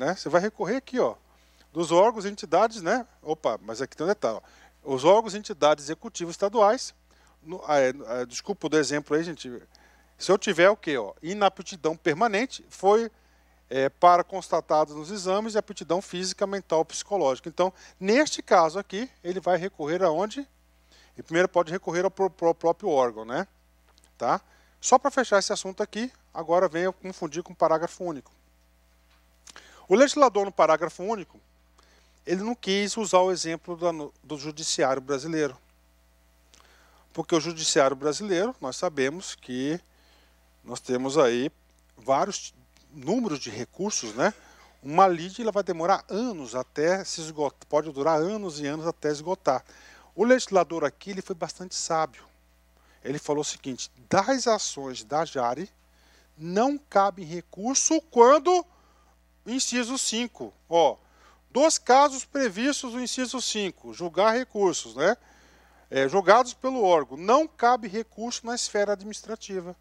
[SPEAKER 1] Né? Você vai recorrer aqui, ó, dos órgãos e entidades, né? Opa, mas aqui tem um detalhe. Ó. Os órgãos e entidades executivos estaduais. No, a, ah, é, a, ah, desculpa do exemplo aí, gente. Se eu tiver o quê? Ó, inaptidão permanente, foi é, para constatados nos exames e aptidão física, mental, psicológica. Então, neste caso aqui, ele vai recorrer aonde? E primeiro pode recorrer ao, pro, próprio órgão, né? Tá? Só para fechar esse assunto aqui, agora venha confundir com o parágrafo único. O legislador, no parágrafo único, ele não quis usar o exemplo do, do judiciário brasileiro. Porque o judiciário brasileiro, nós sabemos que nós temos aí vários números de recursos, né? Uma lide ela vai demorar anos até se esgotar, pode durar anos e anos até esgotar. O legislador aqui ele foi bastante sábio. Ele falou o seguinte: das ações da Jari não cabe recurso quando inciso 5, ó, dos casos previstos no inciso 5, julgar recursos, né? É, julgados pelo órgão, não cabe recurso na esfera administrativa.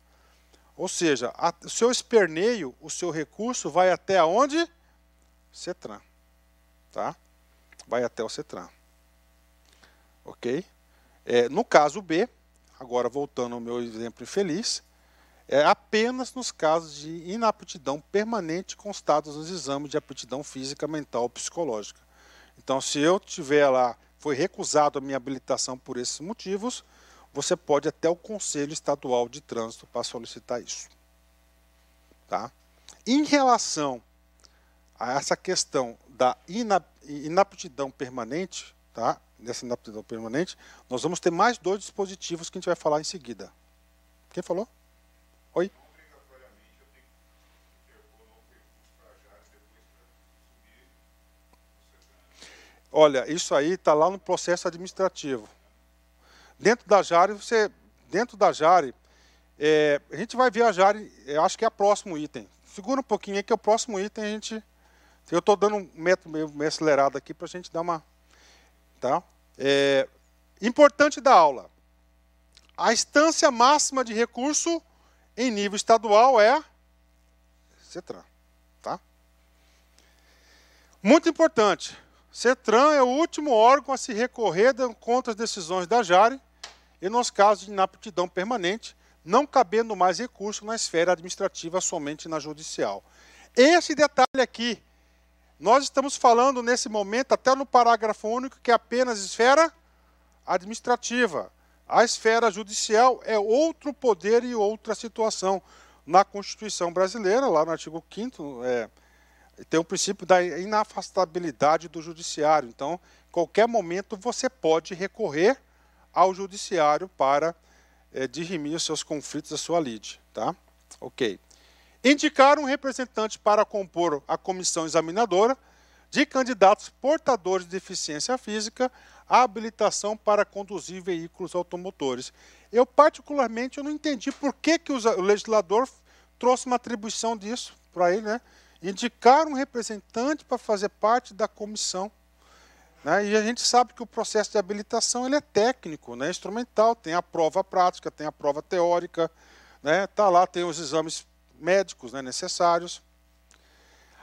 [SPEAKER 1] Ou seja, a, o seu esperneio, o seu recurso vai até aonde? CETRAN. Tá? Vai até o CETRAN. Ok? É, no caso B, agora voltando ao meu exemplo infeliz, é, apenas nos casos de inaptidão permanente constados nos exames de aptidão física, mental ou psicológica. Então, se eu tiver lá, foi recusado a minha habilitação por esses motivos, você pode até o Conselho Estadual de Trânsito para solicitar isso. Tá? Em relação a essa questão da inaptidão permanente, tá? Nessa inaptidão permanente, nós vamos ter mais dois dispositivos que a gente vai falar em seguida. Quem falou? Oi? Olha, isso aí está lá no processo administrativo. Dentro da Jari, você, dentro da Jari, é, a gente vai ver a Jari, é, acho que é o próximo item. Segura um pouquinho aí que é o próximo item a gente. Eu estou dando um método meio, meio acelerado aqui para a gente dar uma. Tá? É, importante da aula. A instância máxima de recurso em nível estadual é CETRAN. Tá? Muito importante. CETRAN é o último órgão a se recorrer contra as decisões da JARE e nos casos de inaptidão permanente, não cabendo mais recurso na esfera administrativa, somente na judicial. Esse detalhe aqui, nós estamos falando nesse momento, até no parágrafo único, que é apenas esfera administrativa. A esfera judicial é outro poder e outra situação. Na Constituição brasileira, lá no artigo 5 é, tem o princípio da inafastabilidade do judiciário. Então, qualquer momento você pode recorrer ao judiciário para é, dirimir os seus conflitos, a sua lide. Tá? Ok. Indicar um representante para compor a comissão examinadora de candidatos portadores de deficiência física habilitação para conduzir veículos automotores. Eu, particularmente, eu não entendi por que, que o legislador trouxe uma atribuição disso para ele, né? indicar um representante para fazer parte da comissão. Né? E a gente sabe que o processo de habilitação ele é técnico, né? instrumental, tem a prova prática, tem a prova teórica, né? tá lá, tem os exames médicos né, necessários.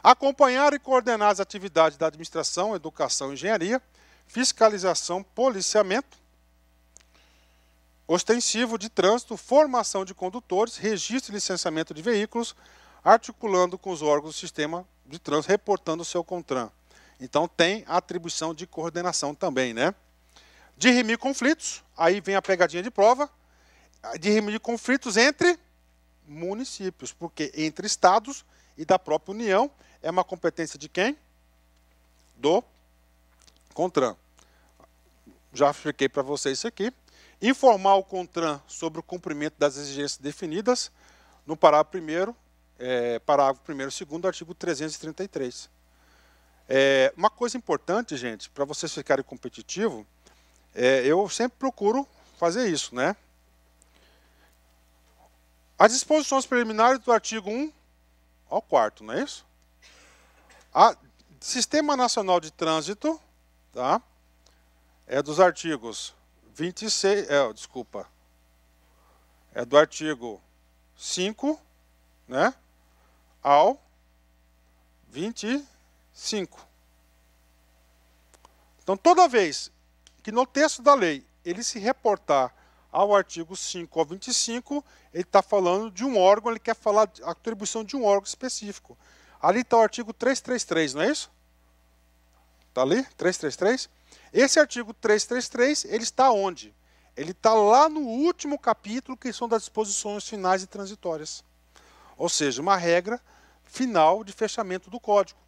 [SPEAKER 1] Acompanhar e coordenar as atividades da administração, educação e engenharia, fiscalização, policiamento ostensivo de trânsito, formação de condutores, registro e licenciamento de veículos, articulando com os órgãos do sistema de trânsito, reportando o seu CONTRAN. Então tem atribuição de coordenação também, né? De rimir conflitos, aí vem a pegadinha de prova, de rimir conflitos entre municípios, porque entre estados e da própria União é uma competência de quem? Do CONTRAN. Já expliquei para vocês isso aqui. Informar o CONTRAN sobre o cumprimento das exigências definidas no parágrafo 1 é, parágrafo 1 2 artigo 333. É, uma coisa importante, gente, para vocês ficarem competitivos, é, eu sempre procuro fazer isso, né? As disposições preliminares do artigo 1 ao 4, não é isso? A Sistema Nacional de Trânsito tá? É dos artigos 26, é, desculpa. É do artigo 5, né? Ao 25. Então, toda vez que no texto da lei ele se reportar ao artigo 5 ao 25, ele está falando de um órgão, ele quer falar a atribuição de um órgão específico. Ali está o artigo 333, não é isso? Está ali? 333. Esse artigo 333, ele está onde? Ele está lá no último capítulo, que são das disposições finais e transitórias. Ou seja, uma regra final de fechamento do código.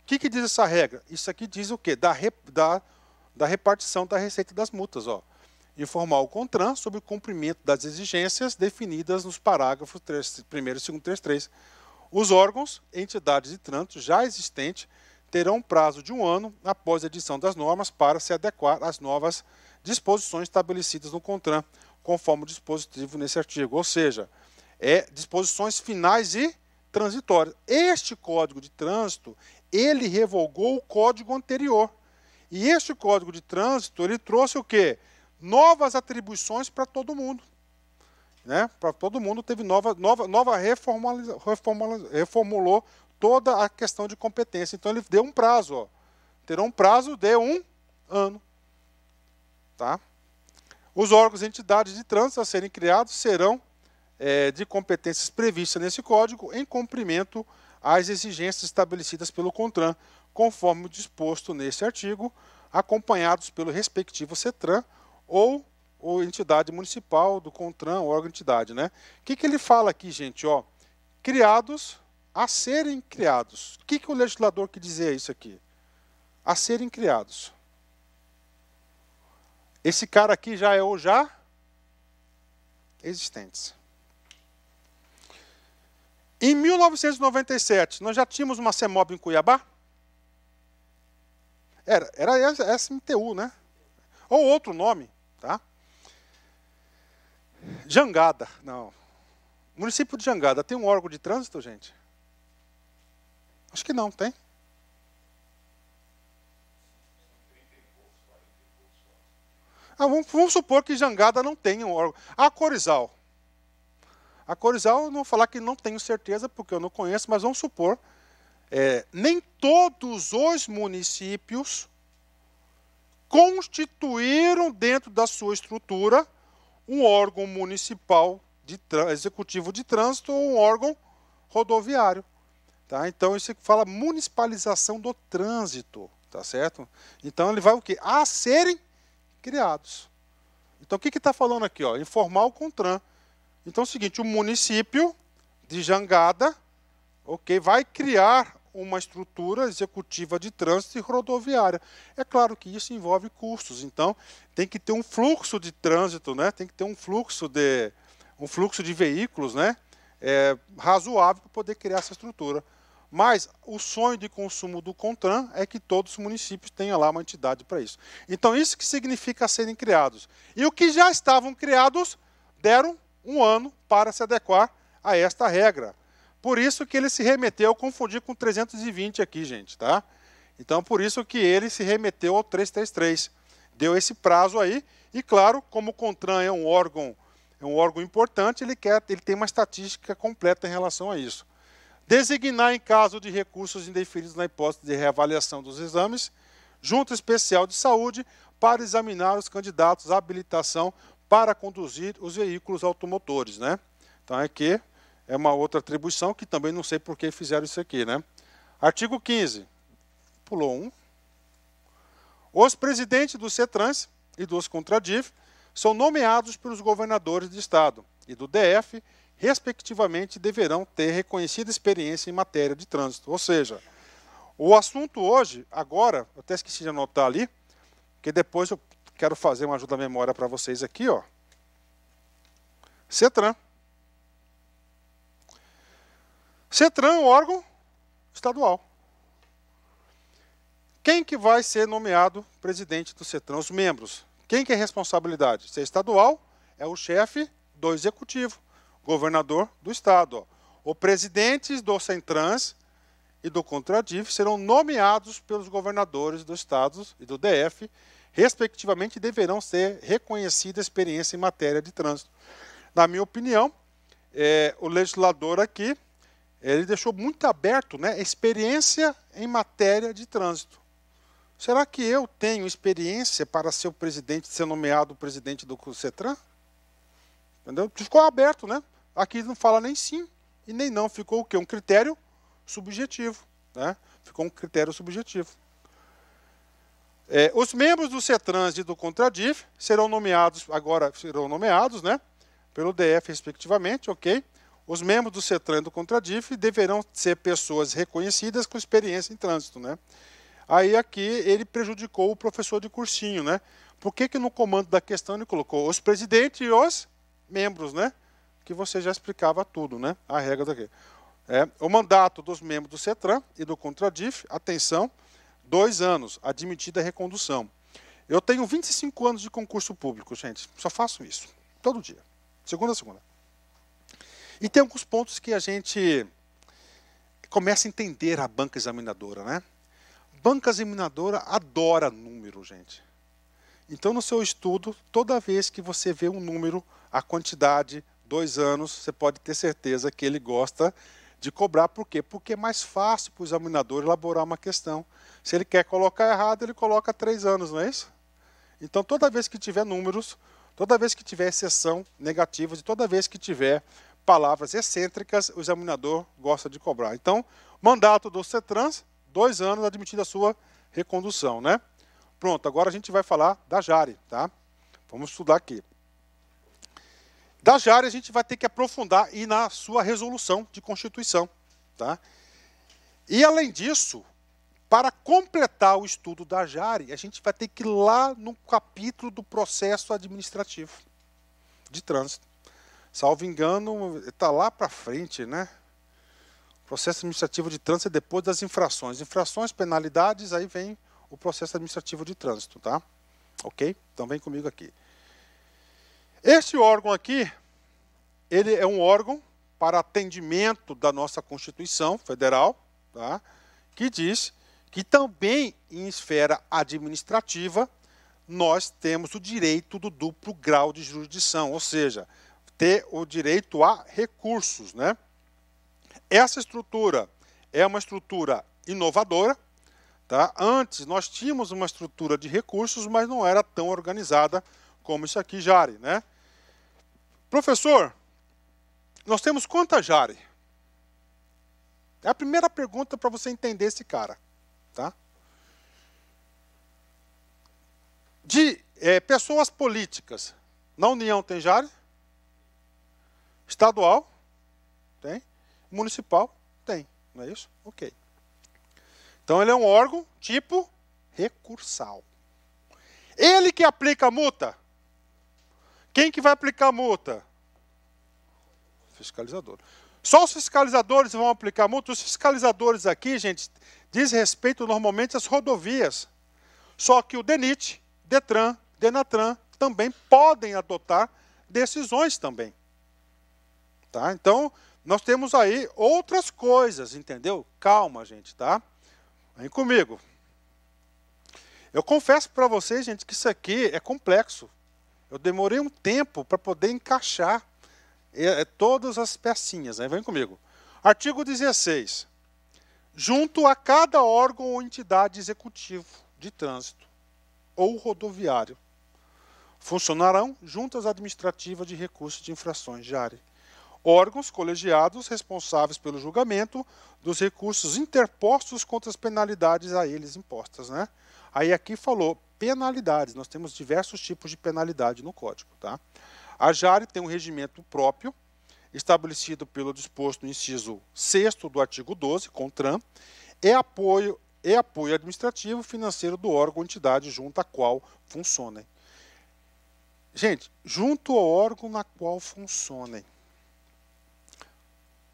[SPEAKER 1] O que, que diz essa regra? Isso aqui diz o quê? Da, da, da repartição da receita das multas. Ó. Informar o CONTRAN sobre o cumprimento das exigências definidas nos parágrafos 1 e 2, 3, 3. Os órgãos, entidades e trânsito já existentes terão prazo de um ano após a edição das normas para se adequar às novas disposições estabelecidas no CONTRAN, conforme o dispositivo nesse artigo. Ou seja, é disposições finais e transitórias. Este Código de Trânsito, ele revogou o código anterior. E este Código de Trânsito, ele trouxe o quê? Novas atribuições para todo mundo. Né? Para todo mundo teve nova, nova, nova reformula, reformula, reformulou toda a questão de competência. Então ele deu um prazo, ó. terá um prazo de um ano. Tá? Os órgãos e entidades de trânsito a serem criados serão é, de competências previstas nesse código em cumprimento às exigências estabelecidas pelo CONTRAN, conforme disposto neste artigo, acompanhados pelo respectivo CETRAN ou, ou entidade municipal do CONTRAN, órgão entidade. Né? O que, que ele fala aqui, gente? Ó, criados a serem criados. O que, que o legislador quer dizer isso aqui? A serem criados. Esse cara aqui já é ou já existentes. Em 1997, nós já tínhamos uma CEMOB em Cuiabá? Era, era SMTU, né? Ou outro nome, tá? Jangada, não. Município de Jangada tem um órgão de trânsito, gente? Acho que não, tem? Ah, vamos, vamos, supor que Jangada não tenha um órgão. A Corizal. A Corizal, eu não vou falar que não tenho certeza, porque eu não conheço, mas vamos supor. É, nem todos os municípios constituíram dentro da sua estrutura um órgão municipal de executivo de trânsito ou um órgão rodoviário. Tá? Então isso fala municipalização do trânsito, tá certo? Então ele vai o quê? A serem criados. Então o que está falando aqui? Ó? Informar o CONTRAN. Então é o seguinte, o município de Jangada ok, vai criar uma estrutura executiva de trânsito e rodoviária. É claro que isso envolve custos, então tem que ter um fluxo de trânsito, né? tem que ter um fluxo de, um fluxo de veículos né? É, razoável para poder criar essa estrutura. Mas o sonho de consumo do CONTRAN é que todos os municípios tenham lá uma entidade para isso. Então, isso que significa serem criados. E o que já estavam criados deram um ano para se adequar a esta regra. Por isso que ele se remeteu, eu confundi com 320 aqui, gente, tá? Então, por isso que ele se remeteu ao 333. Deu esse prazo aí, e claro, como o CONTRAN é um órgão, é um órgão importante, ele quer, ele tem uma estatística completa em relação a isso. Designar, em caso de recursos indeferidos na hipótese de reavaliação dos exames, junto especial de saúde para examinar os candidatos à habilitação para conduzir os veículos automotores. Né? Então, é que é uma outra atribuição que também não sei por que fizeram isso aqui. Né? Artigo 15. Pulou um. Os presidentes do CETRANS e dos CONTRADIF são nomeados pelos governadores de Estado e do DF respectivamente, deverão ter reconhecida experiência em matéria de trânsito. Ou seja, o assunto hoje, agora, eu até esqueci de anotar ali, que depois eu quero fazer uma ajuda à memória para vocês aqui, ó. CETRAN. CETRAN é um órgão estadual. Quem que vai ser nomeado presidente do CETRAN? Os membros. Quem que é responsabilidade? Se é estadual, é o chefe do executivo governador do estado. os presidentes do Centrans e do Contradif serão nomeados pelos governadores dos estados e do DF, respectivamente, deverão ser reconhecida a experiência em matéria de trânsito. Na minha opinião, é, o legislador aqui ele deixou muito aberto, né, experiência em matéria de trânsito. Será que eu tenho experiência para ser o presidente, ser nomeado presidente do CETRAN? Entendeu? Ficou aberto, né? Aqui não fala nem sim e nem não. Ficou o quê? Um critério subjetivo. Né? Ficou um critério subjetivo. É, os membros do CETRANS e do CONTRADIF serão nomeados, agora serão nomeados, né? Pelo DF, respectivamente, ok? Os membros do CETRAN e do CONTRADIF deverão ser pessoas reconhecidas com experiência em trânsito, né? Aí aqui ele prejudicou o professor de cursinho, né? Por que, que no comando da questão ele colocou os presidentes e os membros, né? que você já explicava tudo, né? A regra daqui. É, o mandato dos membros do CETRAN e do CONTRADIF, atenção, dois anos, admitida a recondução. Eu tenho 25 anos de concurso público, gente. Só faço isso. Todo dia. Segunda a segunda. E tem alguns pontos que a gente começa a entender a banca examinadora, né? Banca examinadora adora número, gente. Então, no seu estudo, toda vez que você vê um número, a quantidade, dois anos, você pode ter certeza que ele gosta de cobrar. Por quê? Porque é mais fácil para o examinador elaborar uma questão. Se ele quer colocar errado, ele coloca três anos, não é isso? Então, toda vez que tiver números, toda vez que tiver exceção negativa e toda vez que tiver palavras excêntricas, o examinador gosta de cobrar. Então, mandato do CETRANS, dois anos admitida a sua recondução, né? Pronto, agora a gente vai falar da JARE, tá? Vamos estudar aqui da jari a gente vai ter que aprofundar e na sua resolução de constituição, tá? E além disso, para completar o estudo da JARE, a gente vai ter que ir lá no capítulo do processo administrativo de trânsito. Salvo engano, está lá para frente, né? Processo administrativo de trânsito é depois das infrações. Infrações, penalidades, aí vem o processo administrativo de trânsito, tá? Ok? Então vem comigo aqui. Esse órgão aqui, ele é um órgão para atendimento da nossa Constituição Federal, tá? que diz que também em esfera administrativa nós temos o direito do duplo grau de jurisdição, ou seja, ter o direito a recursos. Né? Essa estrutura é uma estrutura inovadora. Tá? Antes nós tínhamos uma estrutura de recursos, mas não era tão organizada como isso aqui, Jari. Né? Professor, nós temos quanta Jare? É a primeira pergunta para você entender esse cara. Tá? De é, pessoas políticas, na União tem Jare? Estadual? Tem. Municipal? Tem. Não é isso? Ok. Então ele é um órgão tipo recursal. Ele que aplica a multa? Quem que vai aplicar a multa? Fiscalizador. Só os fiscalizadores vão aplicar a multa. Os fiscalizadores aqui, gente, diz respeito normalmente às rodovias. Só que o DENIT, DETRAN, DENATRAN também podem adotar decisões também. Tá? Então, nós temos aí outras coisas, entendeu? Calma, gente, tá? Vem comigo. Eu confesso para vocês, gente, que isso aqui é complexo. Eu demorei um tempo para poder encaixar é, é, todas as pecinhas. Né? Vem comigo. Artigo 16. Junto a cada órgão ou entidade executivo de trânsito ou rodoviário, funcionarão juntas administrativas de recursos de infrações de área. Órgãos colegiados responsáveis pelo julgamento dos recursos interpostos contra as penalidades a eles impostas. Né? Aí aqui falou penalidades. Nós temos diversos tipos de penalidade no código. Tá? A JARE tem um regimento próprio, estabelecido pelo disposto no inciso 6 do artigo 12, CONTRAN, é apoio, é apoio administrativo financeiro do órgão ou entidade junto à qual funcionem. Gente, junto ao órgão na qual funcionem.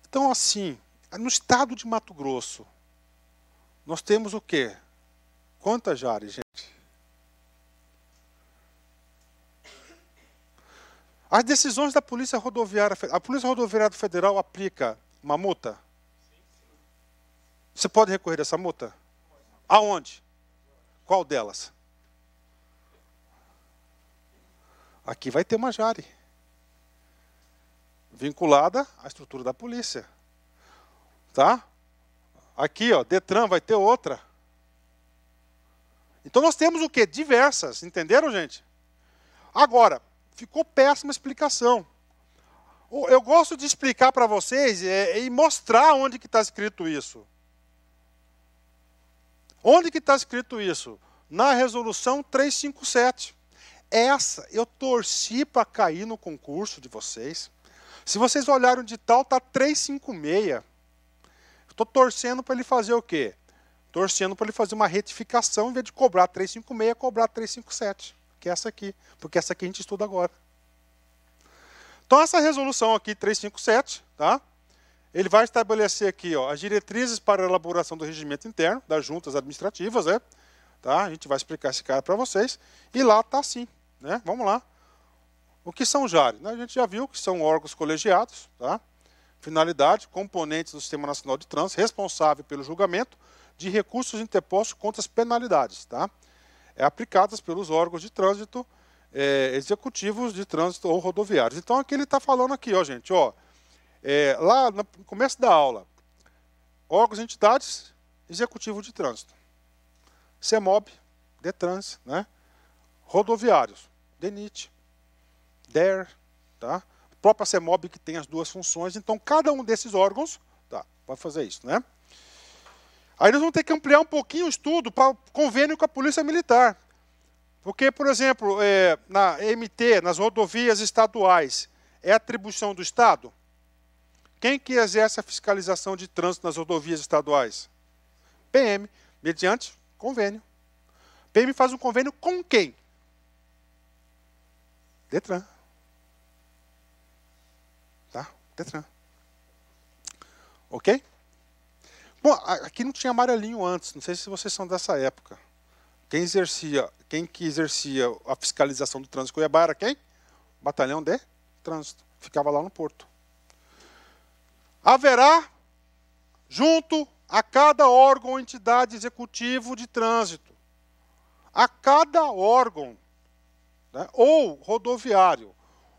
[SPEAKER 1] Então, assim, no estado de Mato Grosso, nós temos o quê? Quantas áreas, gente? As decisões da Polícia Rodoviária A Polícia Rodoviária Federal aplica uma multa? Você pode recorrer dessa multa? Aonde? Qual delas? Aqui vai ter uma jare vinculada à estrutura da polícia. Tá? Aqui, ó, Detran vai ter outra. Então nós temos o que? Diversas, entenderam, gente? Agora, Ficou péssima a explicação. Eu gosto de explicar para vocês é, é, e mostrar onde que está escrito isso. Onde que está escrito isso? Na resolução 357. Essa eu torci para cair no concurso de vocês. Se vocês olharem o edital, está 356. Estou torcendo para ele fazer o quê? Torcendo para ele fazer uma retificação, em vez de cobrar 356, é cobrar 357 que é essa aqui, porque essa aqui a gente estuda agora. Então, essa resolução aqui, 357, tá? ele vai estabelecer aqui ó, as diretrizes para a elaboração do regimento interno das juntas administrativas. Né? Tá? A gente vai explicar esse cara para vocês. E lá está assim. Né? Vamos lá. O que são JARE? A gente já viu que são órgãos colegiados. Tá? Finalidade, componentes do Sistema Nacional de Trânsito, responsável pelo julgamento de recursos interpostos contra as penalidades. Tá? é, aplicadas pelos órgãos de trânsito é, executivos de trânsito ou rodoviários. Então aqui ele está falando aqui, ó, gente, ó, é, lá no começo da aula, órgãos e entidades, executivos de trânsito, CEMOB, DETRANS, né, rodoviários, DENIT, DER, tá, própria CEMOB que tem as duas funções, então cada um desses órgãos, tá, vai fazer isso, né, Aí eles vão ter que ampliar um pouquinho o estudo para convênio com a Polícia Militar. Porque, por exemplo, é, na MT, nas rodovias estaduais, é atribuição do Estado? Quem que exerce a fiscalização de trânsito nas rodovias estaduais? PM, mediante convênio. PM faz um convênio com quem? Detran. Tá? Detran. Ok? Bom, aqui não tinha amarelinho antes, não sei se vocês são dessa época. Quem exercia, quem que exercia a fiscalização do trânsito em Cuiabá era quem? Batalhão de Trânsito. Ficava lá no porto. Haverá, junto a cada órgão ou entidade executivo de trânsito, a cada órgão né, ou rodoviário,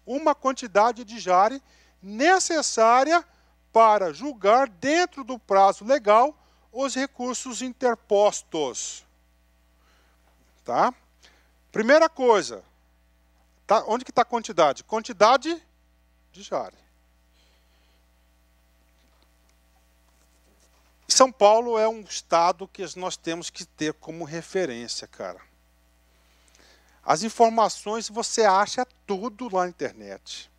[SPEAKER 1] uma quantidade de JARE necessária para para julgar, dentro do prazo legal, os recursos interpostos. Tá? Primeira coisa, tá, onde que está a quantidade? Quantidade de jare. São Paulo é um estado que nós temos que ter como referência, cara. As informações você acha tudo lá na internet.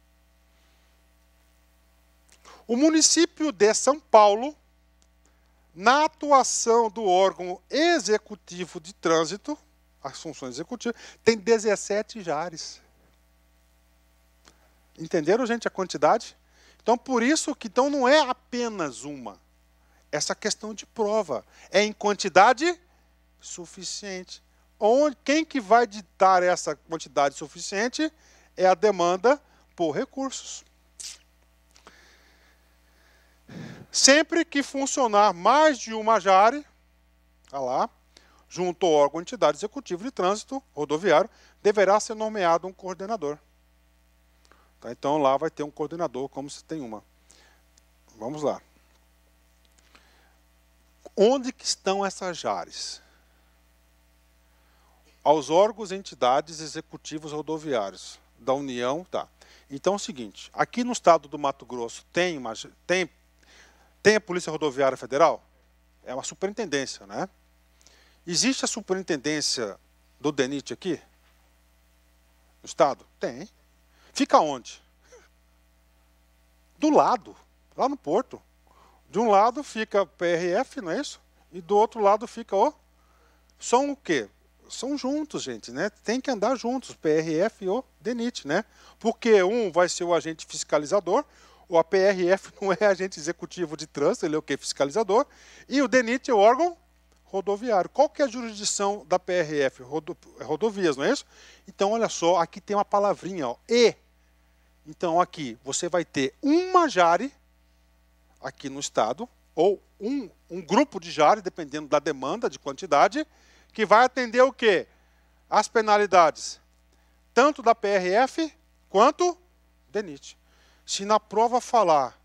[SPEAKER 1] O município de São Paulo, na atuação do órgão executivo de trânsito, as funções executivas, tem 17 jares. Entenderam, gente, a quantidade? Então, por isso que então, não é apenas uma. Essa questão de prova é em quantidade suficiente. Onde, quem que vai ditar essa quantidade suficiente é a demanda por recursos. Sempre que funcionar mais de uma JARE, tá lá, junto ao órgão entidade executivo de trânsito rodoviário, deverá ser nomeado um coordenador. Tá, então lá vai ter um coordenador, como se tem uma. Vamos lá. Onde que estão essas JARES? Aos órgãos e entidades executivos rodoviários da União, tá. Então é o seguinte, aqui no estado do Mato Grosso tem, uma, tem tem a Polícia Rodoviária Federal? É uma superintendência, né? Existe a superintendência do DENIT aqui? No Estado? Tem. Fica onde? Do lado, lá no Porto. De um lado fica a PRF, não é isso? E do outro lado fica o. São o quê? São juntos, gente, né? Tem que andar juntos, PRF e o DENIT, né? Porque um vai ser o agente fiscalizador, o APRF não é agente executivo de trânsito, ele é o que? Fiscalizador. E o DENIT é o órgão rodoviário. Qual que é a jurisdição da PRF? Rodo, é rodovias, não é isso? Então, olha só, aqui tem uma palavrinha, ó, E. Então, aqui você vai ter uma JARE aqui no estado, ou um, um grupo de JARE, dependendo da demanda, de quantidade, que vai atender o quê? As penalidades, tanto da PRF quanto DENIT. Se na prova falar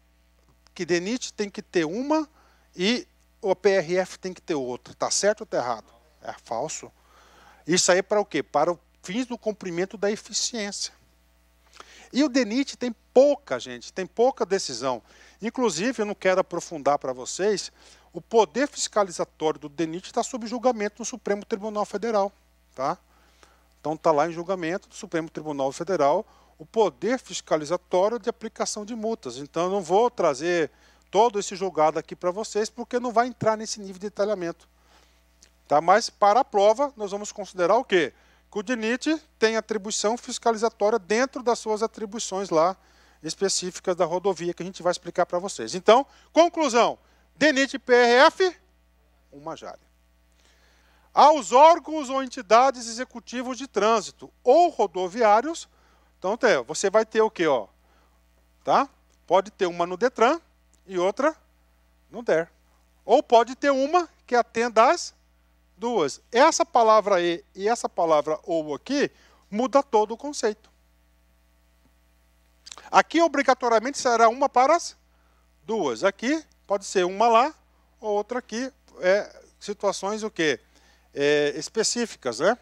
[SPEAKER 1] que DENIT tem que ter uma e o PRF tem que ter outra, está certo ou está errado? É falso. Isso aí é para o quê? Para o fins do cumprimento da eficiência. E o DENIT tem pouca, gente, tem pouca decisão. Inclusive, eu não quero aprofundar para vocês, o poder fiscalizatório do DENIT está sob julgamento no Supremo Tribunal Federal. Tá? Então está lá em julgamento do Supremo Tribunal Federal o poder fiscalizatório de aplicação de multas. Então, eu não vou trazer todo esse julgado aqui para vocês, porque não vai entrar nesse nível de detalhamento. Tá? Mas, para a prova, nós vamos considerar o quê? Que o DINIT tem atribuição fiscalizatória dentro das suas atribuições lá específicas da rodovia, que a gente vai explicar para vocês. Então, conclusão, DENIT PRF, uma jária. Aos órgãos ou entidades executivos de trânsito ou rodoviários então, você vai ter o quê? Ó? Tá? Pode ter uma no Detran e outra no DER. Ou pode ter uma que atenda as duas. Essa palavra E e essa palavra OU aqui muda todo o conceito. Aqui, obrigatoriamente, será uma para as duas. Aqui, pode ser uma lá, ou outra aqui. É, situações o quê? É, específicas, né?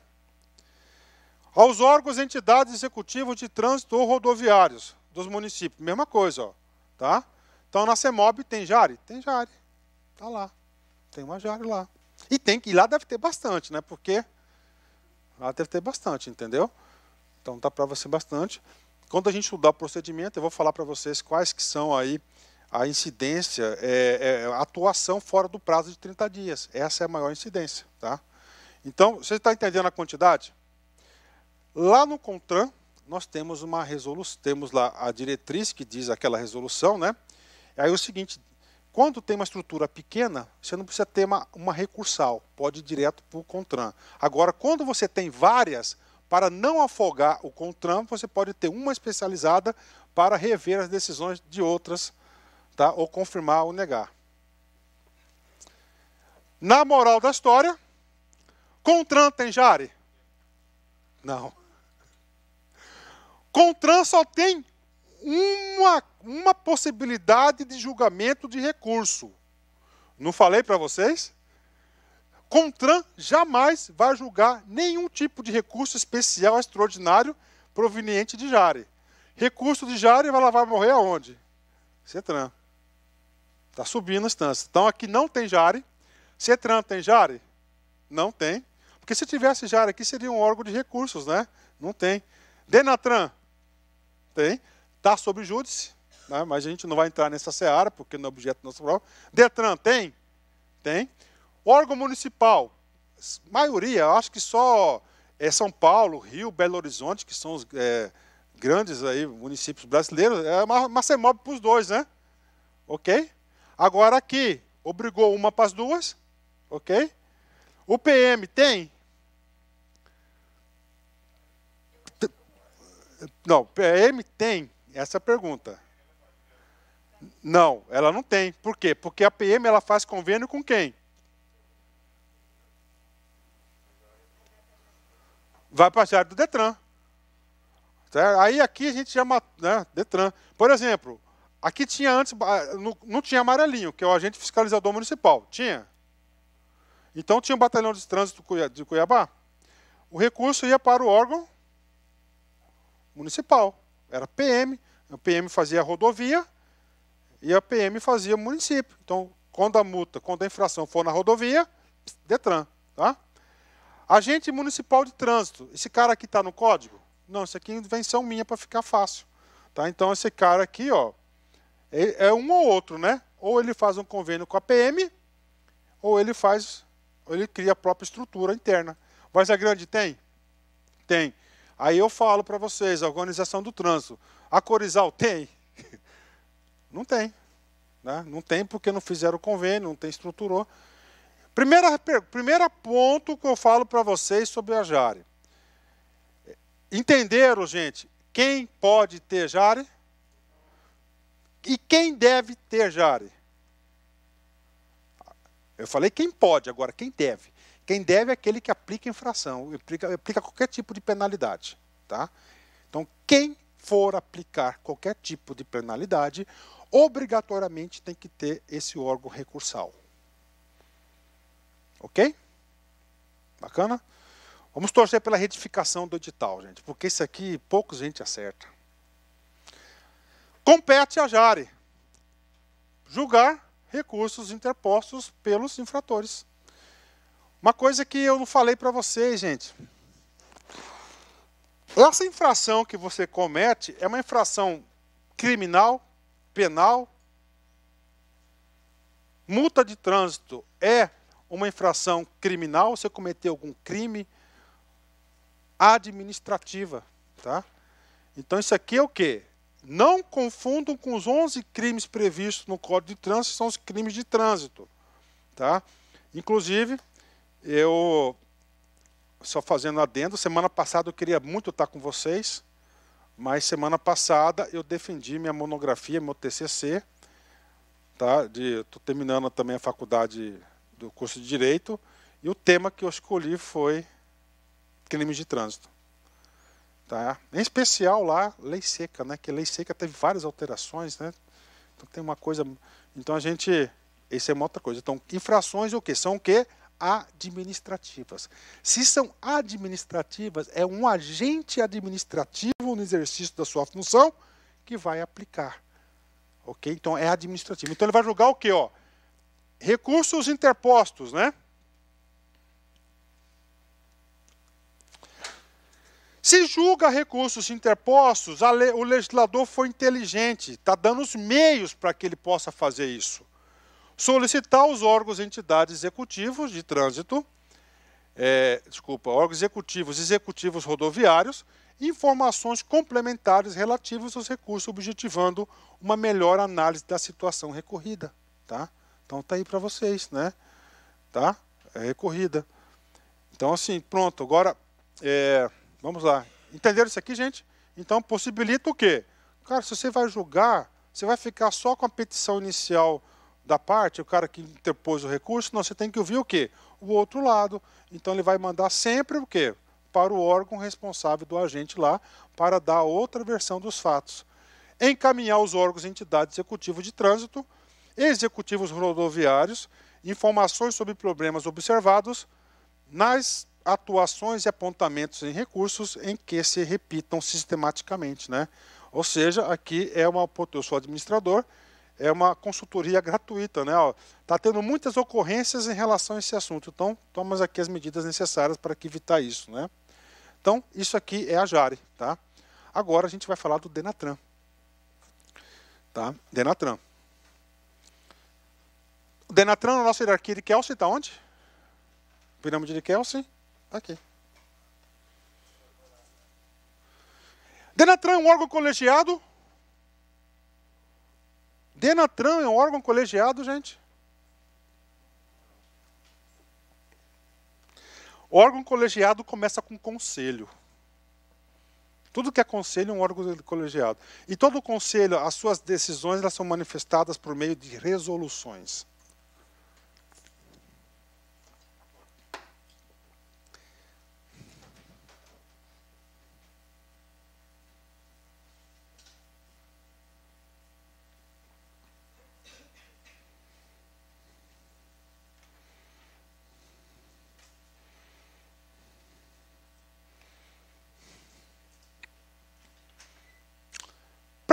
[SPEAKER 1] Aos órgãos, e entidades executivos de trânsito ou rodoviários dos municípios, mesma coisa, ó, tá? Então na CEMOB tem Jari? Tem Jari. Tá lá. Tem uma Jari lá. E tem que lá deve ter bastante, né? Porque lá deve ter bastante, entendeu? Então dá tá para você bastante. Quando a gente estudar o procedimento, eu vou falar para vocês quais que são aí a incidência, é, é, a atuação fora do prazo de 30 dias. Essa é a maior incidência, tá? Então, você está entendendo a quantidade? Lá no CONTRAN, nós temos uma resolução, temos lá a diretriz que diz aquela resolução, né? Aí é o seguinte, quando tem uma estrutura pequena, você não precisa ter uma, uma recursal, pode ir direto para o CONTRAN. Agora, quando você tem várias, para não afogar o CONTRAN, você pode ter uma especializada para rever as decisões de outras, tá? ou confirmar ou negar. Na moral da história, CONTRAN tem Jare? Não. Contran só tem uma, uma possibilidade de julgamento de recurso. Não falei para vocês? Contran jamais vai julgar nenhum tipo de recurso especial extraordinário proveniente de Jare. Recurso de Jare vai lavar morrer aonde? Cetran. Está subindo a instância. Então aqui não tem Jare. Cetran tem Jare? Não tem. Porque se tivesse Jare aqui seria um órgão de recursos, né? Não tem. Denatran, tem. Está sob júdice, né? mas a gente não vai entrar nessa seara, porque não é objeto do nosso prova. Detran, tem? Tem. Órgão municipal, maioria, acho que só é São Paulo, Rio, Belo Horizonte, que são os é, grandes aí, municípios brasileiros, é uma, uma CEMOB para os dois, né? Ok? Agora aqui, obrigou uma para as duas, ok? O PM tem? Não, PM tem? Essa pergunta. Não, ela não tem. Por quê? Porque a PM ela faz convênio com quem? Vai para a área do Detran. Aí aqui a gente chama né, Detran. Por exemplo, aqui tinha antes, não tinha amarelinho, que é o agente fiscalizador municipal. Tinha? Então tinha um batalhão de trânsito de Cuiabá. O recurso ia para o órgão municipal. Era PM, a PM fazia a rodovia e a PM fazia o município. Então, quando a multa, quando a infração for na rodovia, Detran, tá? Agente municipal de trânsito. Esse cara aqui está no código? Não, isso aqui é invenção minha para ficar fácil. Tá? Então, esse cara aqui, ó, é, um ou outro, né? Ou ele faz um convênio com a PM, ou ele faz, ou ele cria a própria estrutura interna. a Grande tem? Tem. Aí eu falo para vocês, a organização do trânsito. A Corizal tem? Não tem. Né? Não tem porque não fizeram o convênio, não tem estruturou. Primeira, primeiro ponto que eu falo para vocês sobre a Jare. Entenderam, gente, quem pode ter Jare e quem deve ter Jare? Eu falei quem pode, agora quem deve. Quem deve é aquele que aplica infração, aplica, aplica qualquer tipo de penalidade. Tá? Então, quem for aplicar qualquer tipo de penalidade, obrigatoriamente tem que ter esse órgão recursal. Ok? Bacana? Vamos torcer pela retificação do edital, gente, porque isso aqui poucos gente acerta. Compete a Jare julgar recursos interpostos pelos infratores. Uma coisa que eu não falei para vocês, gente. Essa infração que você comete é uma infração criminal, penal. Multa de trânsito é uma infração criminal, você cometeu algum crime administrativa, tá? Então isso aqui é o quê? Não confundam com os 11 crimes previstos no Código de Trânsito, que são os crimes de trânsito, tá? Inclusive, eu, só fazendo adendo, semana passada eu queria muito estar com vocês, mas semana passada eu defendi minha monografia, meu TCC, tá? Estou terminando também a faculdade do curso de Direito, e o tema que eu escolhi foi crimes de trânsito. Tá? Em especial lá, lei seca, né? Que lei seca teve várias alterações, né? Então tem uma coisa. Então a gente. Isso é uma outra coisa. Então, infrações é o que? São o que? administrativas. Se são administrativas, é um agente administrativo no exercício da sua função que vai aplicar. Ok? Então é administrativo. Então ele vai julgar o quê? Ó? Recursos interpostos, né? Se julga recursos interpostos, le o legislador foi inteligente, está dando os meios para que ele possa fazer isso solicitar aos órgãos e entidades executivos de trânsito, é, desculpa, órgãos executivos e executivos rodoviários, informações complementares relativas aos recursos, objetivando uma melhor análise da situação recorrida. Tá? Então tá aí para vocês, né? Tá? É recorrida. Então assim, pronto. Agora, é, vamos lá. Entenderam isso aqui, gente? Então possibilita o quê? Cara, se você vai julgar, você vai ficar só com a petição inicial da parte, o cara que interpôs o recurso, não, você tem que ouvir o quê? O outro lado. Então ele vai mandar sempre o quê? Para o órgão responsável do agente lá, para dar outra versão dos fatos. Encaminhar os órgãos e entidades executivos de trânsito, executivos rodoviários, informações sobre problemas observados nas atuações e apontamentos em recursos em que se repitam sistematicamente, né? Ou seja, aqui é uma, eu sou administrador, é uma consultoria gratuita, né? Está tendo muitas ocorrências em relação a esse assunto, então tomas aqui as medidas necessárias para evitar isso, né? Então, isso aqui é a Jare, tá? Agora a gente vai falar do Denatran. Tá? Denatran. O Denatran, na nossa hierarquia de Kelsey, está onde? Pirâmide de Kelsey? Aqui. Denatran é um órgão colegiado Denatran é um órgão colegiado, gente. O órgão colegiado começa com conselho. Tudo que é conselho é um órgão colegiado. E todo conselho, as suas decisões elas são manifestadas por meio de resoluções.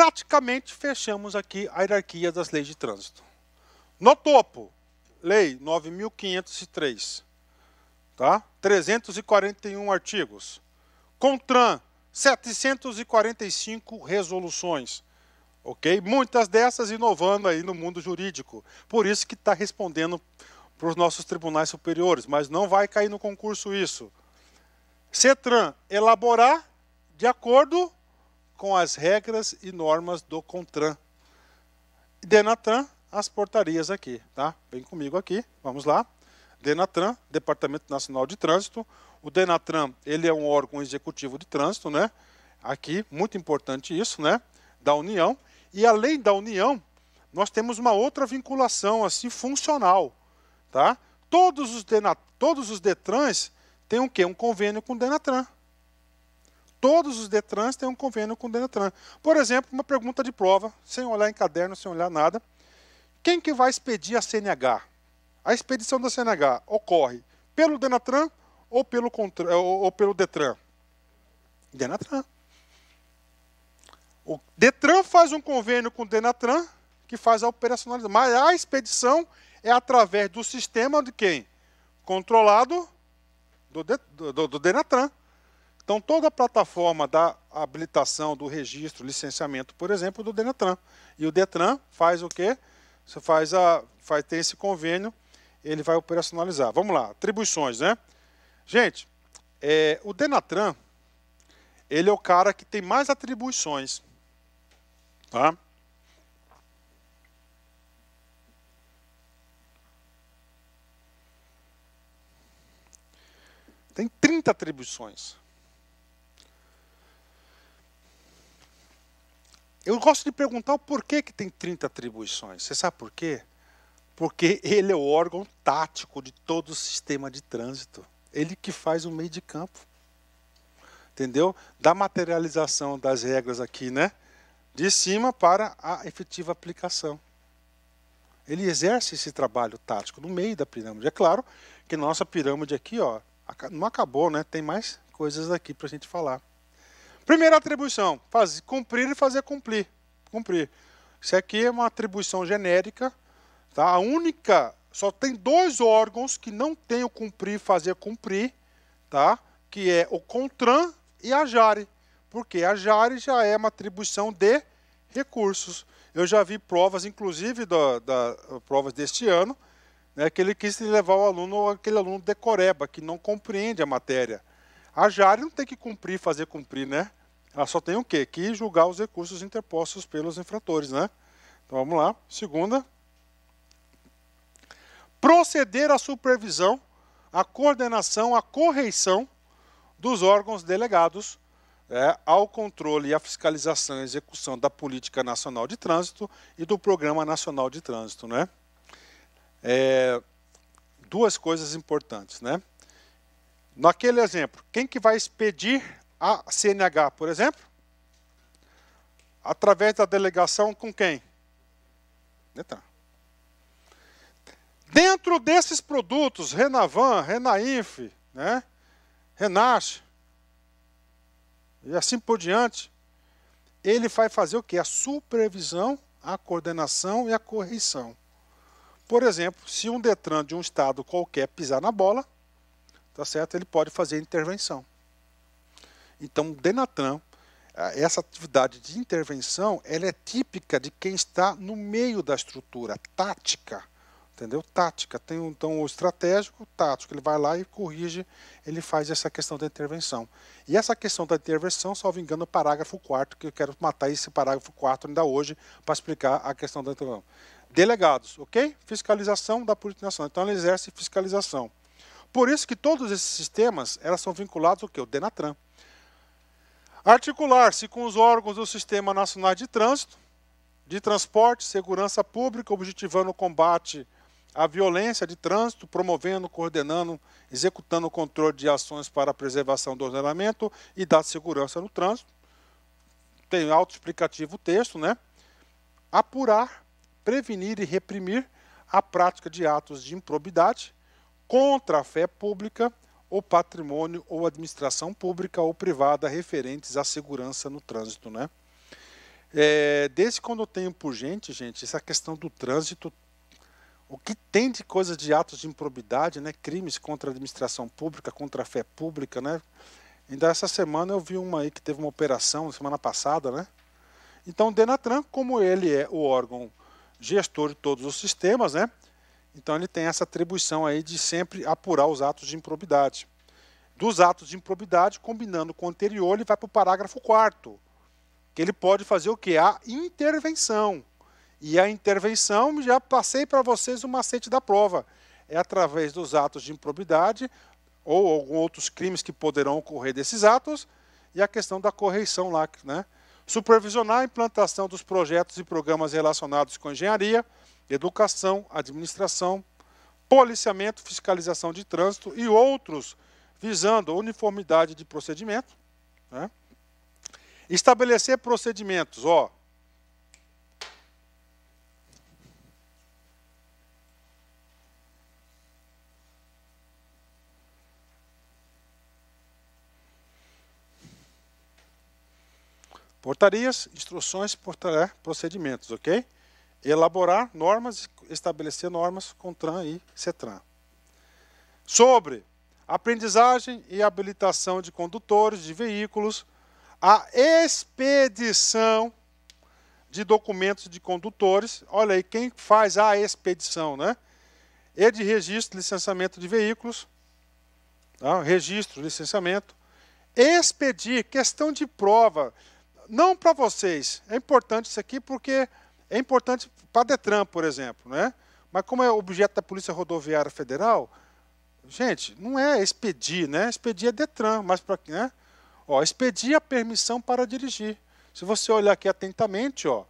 [SPEAKER 1] praticamente fechamos aqui a hierarquia das leis de trânsito. No topo, lei 9503, tá? 341 artigos. Contran 745 resoluções. OK? Muitas dessas inovando aí no mundo jurídico. Por isso que está respondendo para os nossos tribunais superiores, mas não vai cair no concurso isso. CETRAN elaborar de acordo com as regras e normas do CONTRAN. DENATRAN, as portarias aqui, tá? Vem comigo aqui, vamos lá. DENATRAN, Departamento Nacional de Trânsito. O DENATRAN, ele é um órgão executivo de trânsito, né? Aqui, muito importante isso, né? Da União. E além da União, nós temos uma outra vinculação, assim, funcional, tá? Todos os, DENAT, todos os DETRANs têm o quê? Um convênio com o DENATRAN todos os Detrans têm um convênio com o Detran. Por exemplo, uma pergunta de prova, sem olhar em caderno, sem olhar nada. Quem que vai expedir a CNH? A expedição da CNH ocorre pelo Denatran ou pelo, contra... ou pelo Detran? Denatran. O Detran faz um convênio com o Denatran, que faz a operacionalização. Mas a expedição é através do sistema de quem? Controlado do, de, do, do Denatran. Então, toda a plataforma da habilitação, do registro, licenciamento, por exemplo, do Denatran. E o Detran faz o quê? Você faz a, faz, tem esse convênio, ele vai operacionalizar. Vamos lá, atribuições, né? Gente, é, o Denatran, ele é o cara que tem mais atribuições. Tá? Tem 30 atribuições. Eu gosto de perguntar o porquê que tem 30 atribuições. Você sabe por quê? Porque ele é o órgão tático de todo o sistema de trânsito. Ele que faz o meio de campo. Entendeu? Da materialização das regras aqui, né? De cima para a efetiva aplicação. Ele exerce esse trabalho tático no meio da pirâmide. É claro que nossa pirâmide aqui, ó, não acabou, né? Tem mais coisas aqui para a gente falar. Primeira atribuição, cumprir e fazer cumprir. Cumprir. Isso aqui é uma atribuição genérica. Tá? A única, só tem dois órgãos que não tem o cumprir e fazer cumprir, tá? que é o CONTRAN e a JARE. Porque a JARE já é uma atribuição de recursos. Eu já vi provas, inclusive, da, da provas deste ano, né, que ele quis levar o aluno, aquele aluno decoreba, que não compreende a matéria. A Jari não tem que cumprir, fazer cumprir, né? Ela só tem o quê? Que julgar os recursos interpostos pelos infratores, né? Então vamos lá. Segunda. Proceder à supervisão, à coordenação, à correição dos órgãos delegados é, ao controle e à fiscalização e execução da Política Nacional de Trânsito e do Programa Nacional de Trânsito. Né? É, duas coisas importantes. Né? Naquele exemplo, quem que vai expedir a CNH, por exemplo? Através da delegação com quem? Detran. Dentro desses produtos, Renavan, Renainf, né? Renasce, e assim por diante, ele vai fazer o que? A supervisão, a coordenação e a correção. Por exemplo, se um Detran de um estado qualquer pisar na bola, tá certo? Ele pode fazer intervenção. Então, o Denatran, essa atividade de intervenção, ela é típica de quem está no meio da estrutura tática, entendeu? Tática. Tem então o estratégico, o tático, ele vai lá e corrige, ele faz essa questão da intervenção. E essa questão da intervenção, salvo engano, é o parágrafo 4 que eu quero matar esse parágrafo 4 ainda hoje para explicar a questão da intervenção. Delegados, ok? Fiscalização da Política Nacional. Então, ela exerce fiscalização. Por isso que todos esses sistemas elas são vinculados ao que? O Denatran. Articular-se com os órgãos do Sistema Nacional de Trânsito, de Transporte, Segurança Pública, objetivando o combate à violência de trânsito, promovendo, coordenando, executando o controle de ações para a preservação do ordenamento e da segurança no trânsito. Tem autoexplicativo o texto, né? Apurar, prevenir e reprimir a prática de atos de improbidade, contra a fé pública, o patrimônio ou administração pública ou privada referentes à segurança no trânsito, né? É, desde quando eu tenho por gente, gente, essa questão do trânsito, o que tem de coisa de atos de improbidade, né? Crimes contra a administração pública, contra a fé pública, né? Ainda essa semana eu vi uma aí que teve uma operação, semana passada, né? Então, o Denatran, como ele é o órgão gestor de todos os sistemas, né? Então ele tem essa atribuição aí de sempre apurar os atos de improbidade. Dos atos de improbidade, combinando com o anterior, ele vai para o parágrafo 4 que ele pode fazer o que? A intervenção. E a intervenção, já passei para vocês o macete da prova. É através dos atos de improbidade ou alguns outros crimes que poderão ocorrer desses atos, e a questão da correição lá, né? Supervisionar a implantação dos projetos e programas relacionados com engenharia, educação, administração, policiamento, fiscalização de trânsito e outros visando uniformidade de procedimento. Né? Estabelecer procedimentos, ó. Portarias, instruções, é, procedimentos, ok? elaborar normas, estabelecer normas CONTRAN e CETRAN. Sobre aprendizagem e habilitação de condutores de veículos, a expedição de documentos de condutores. Olha aí, quem faz a expedição, né? E de registro, licenciamento de veículos, tá? registro, licenciamento. Expedir, questão de prova. Não para vocês, é importante isso aqui porque é importante para a Detran, por exemplo, né? Mas como é objeto da Polícia Rodoviária Federal, gente, não é expedir, né? Expedir é Detran, mas para né? Ó, expedir a permissão para dirigir. Se você olhar aqui atentamente, ó,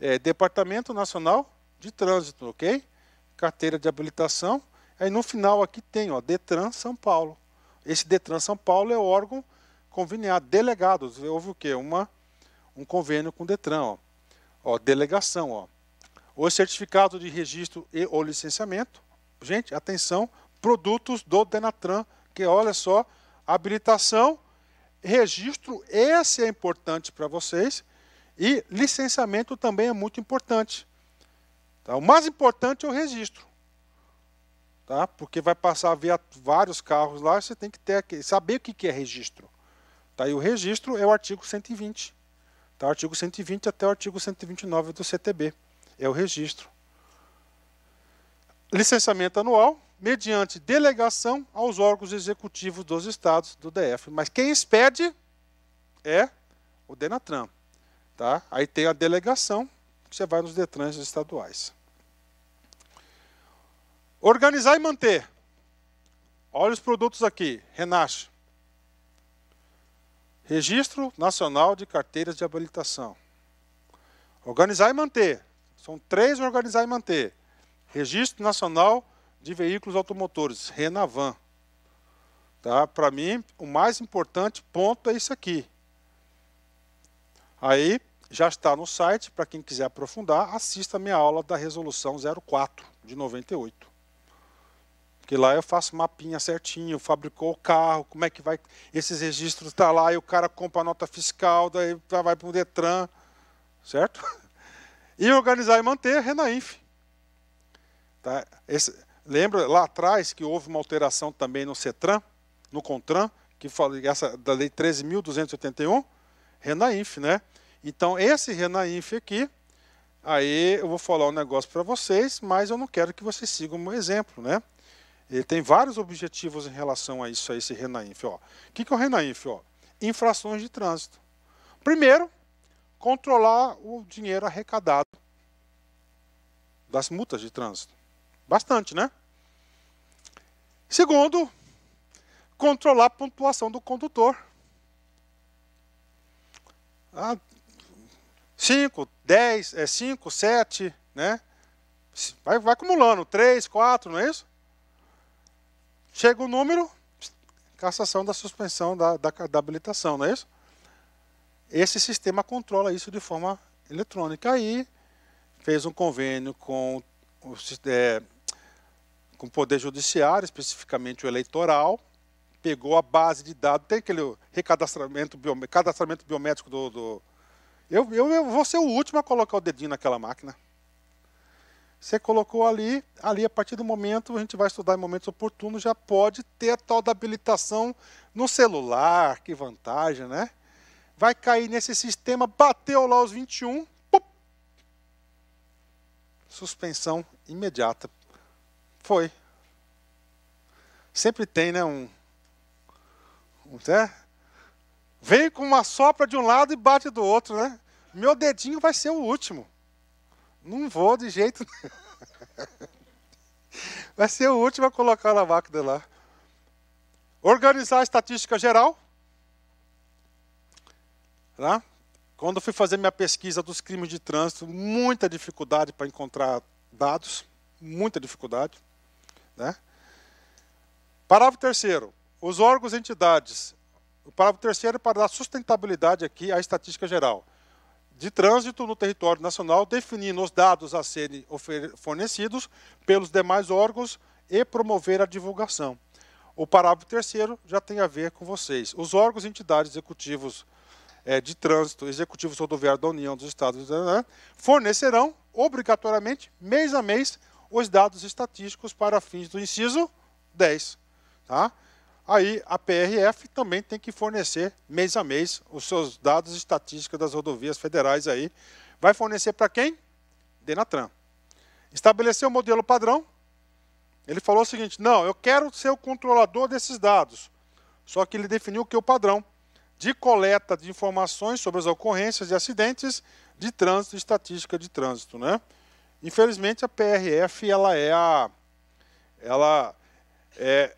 [SPEAKER 1] é Departamento Nacional de Trânsito, ok? Carteira de habilitação. Aí no final aqui tem, ó, Detran São Paulo. Esse Detran São Paulo é o órgão conveniado, delegado. Houve o quê? Uma, um convênio com o Detran, ó. Ó, delegação, ó. O certificado de registro e o licenciamento. Gente, atenção, produtos do Denatran, que olha só, habilitação, registro, esse é importante para vocês, e licenciamento também é muito importante. Tá? O mais importante é o registro. Tá? Porque vai passar a ver vários carros lá, você tem que ter saber o que é registro. Tá? E o registro é o artigo 120. Tá? Artigo 120 até o artigo 129 do CTB. É o registro. Licenciamento anual, mediante delegação aos órgãos executivos dos estados do DF. Mas quem expede é o Denatran. Tá? Aí tem a delegação, que você vai nos Detrans estaduais. Organizar e manter. Olha os produtos aqui. Renache. Registro Nacional de Carteiras de Habilitação. Organizar e manter. São três organizar e manter. Registro Nacional de Veículos Automotores, Renavan. Tá? Para mim, o mais importante ponto é isso aqui. Aí, já está no site, para quem quiser aprofundar, assista a minha aula da Resolução 04 de 98. Porque lá eu faço mapinha certinho, fabricou o carro, como é que vai. Esses registros estão tá lá e o cara compra a nota fiscal, daí vai para o Detran, certo? E organizar e manter Renainf. Tá? Esse, lembra lá atrás que houve uma alteração também no CETRAN, no CONTRAN, que fala essa da lei 13.281, Renainf, né? Então esse Renainf aqui, aí eu vou falar um negócio para vocês, mas eu não quero que vocês sigam o meu exemplo, né? Ele tem vários objetivos em relação a isso, a esse RENAINF. O que, que é o RENAINF? Ó? Infrações de trânsito. Primeiro, controlar o dinheiro arrecadado das multas de trânsito. Bastante, né? Segundo, controlar a pontuação do condutor. 5, 10, 5, 7, né? Vai, vai acumulando, 3, 4, não é isso? Chega o número, cassação da suspensão da, da, da habilitação, não é isso? Esse sistema controla isso de forma eletrônica. Aí fez um convênio com o, é, com o Poder Judiciário, especificamente o eleitoral, pegou a base de dados, tem aquele recadastramento biome, cadastramento biométrico do. do eu, eu, eu vou ser o último a colocar o dedinho naquela máquina. Você colocou ali, ali a partir do momento, a gente vai estudar em momentos oportunos, já pode ter a tal da habilitação no celular, que vantagem, né? Vai cair nesse sistema, bateu lá os 21, pop, suspensão imediata. Foi. Sempre tem, né, um... um né? Vem com uma sopra de um lado e bate do outro, né? Meu dedinho vai ser o último. Não vou de jeito nenhum. Vai ser o último a colocar na máquina lá. Organizar a estatística geral. Né? Quando fui fazer minha pesquisa dos crimes de trânsito, muita dificuldade para encontrar dados. Muita dificuldade. Né? Parágrafo terceiro. Os órgãos e entidades. O parágrafo terceiro é para dar sustentabilidade aqui à estatística geral de trânsito no território nacional, definindo os dados a serem fornecidos pelos demais órgãos e promover a divulgação. O parágrafo terceiro já tem a ver com vocês. Os órgãos e entidades executivos é, de trânsito, executivos rodoviários da União dos Estados, né, né, fornecerão, obrigatoriamente, mês a mês, os dados estatísticos para fins do inciso 10. Tá? aí a PRF também tem que fornecer mês a mês os seus dados estatísticos das rodovias federais aí. Vai fornecer para quem? Denatran. Estabeleceu o modelo padrão. Ele falou o seguinte: não, eu quero ser o controlador desses dados. Só que ele definiu que é o padrão de coleta de informações sobre as ocorrências de acidentes de trânsito, estatística de trânsito, né? Infelizmente a PRF ela é a, ela é,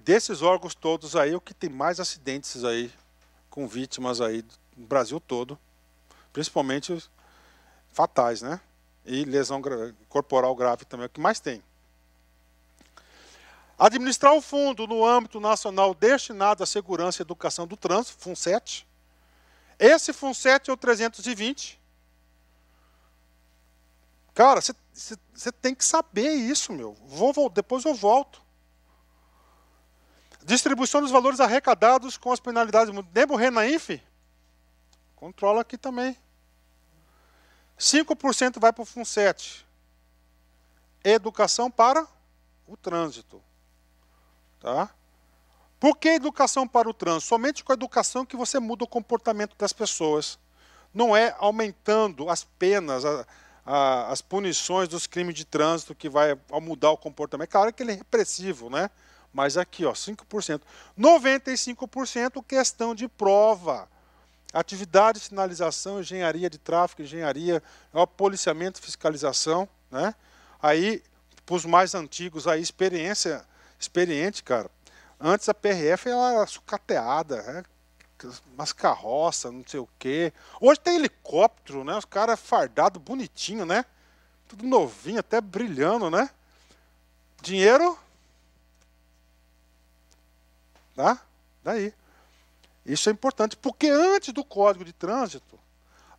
[SPEAKER 1] desses órgãos todos aí, o que tem mais acidentes aí, com vítimas aí no Brasil todo, principalmente fatais, né? E lesão corporal grave também, é o que mais tem. Administrar o fundo no âmbito nacional destinado à segurança e educação do trânsito, FUNSET. Esse FUNSET é o 320. Cara, você tem que saber isso, meu. Vou, vou, depois eu volto. Distribuição dos valores arrecadados com as penalidades. Lembra o Renainf? Controla aqui também. 5% vai para o FUNSET. Educação para o trânsito. Tá? Por que educação para o trânsito? Somente com a educação que você muda o comportamento das pessoas. Não é aumentando as penas, a, a, as punições dos crimes de trânsito que vai mudar o comportamento. É claro que ele é repressivo, né? Mas aqui, ó, 5%. 95% questão de prova. Atividade, sinalização, engenharia de tráfego, engenharia, ó, policiamento, fiscalização, né? Aí, para os mais antigos, aí experiência, experiente, cara. Antes a PRF era sucateada, né? umas carroças, não sei o quê. Hoje tem helicóptero, né? Os caras fardados, bonitinho, né? Tudo novinho, até brilhando, né? Dinheiro Tá? Daí. Isso é importante, porque antes do código de trânsito,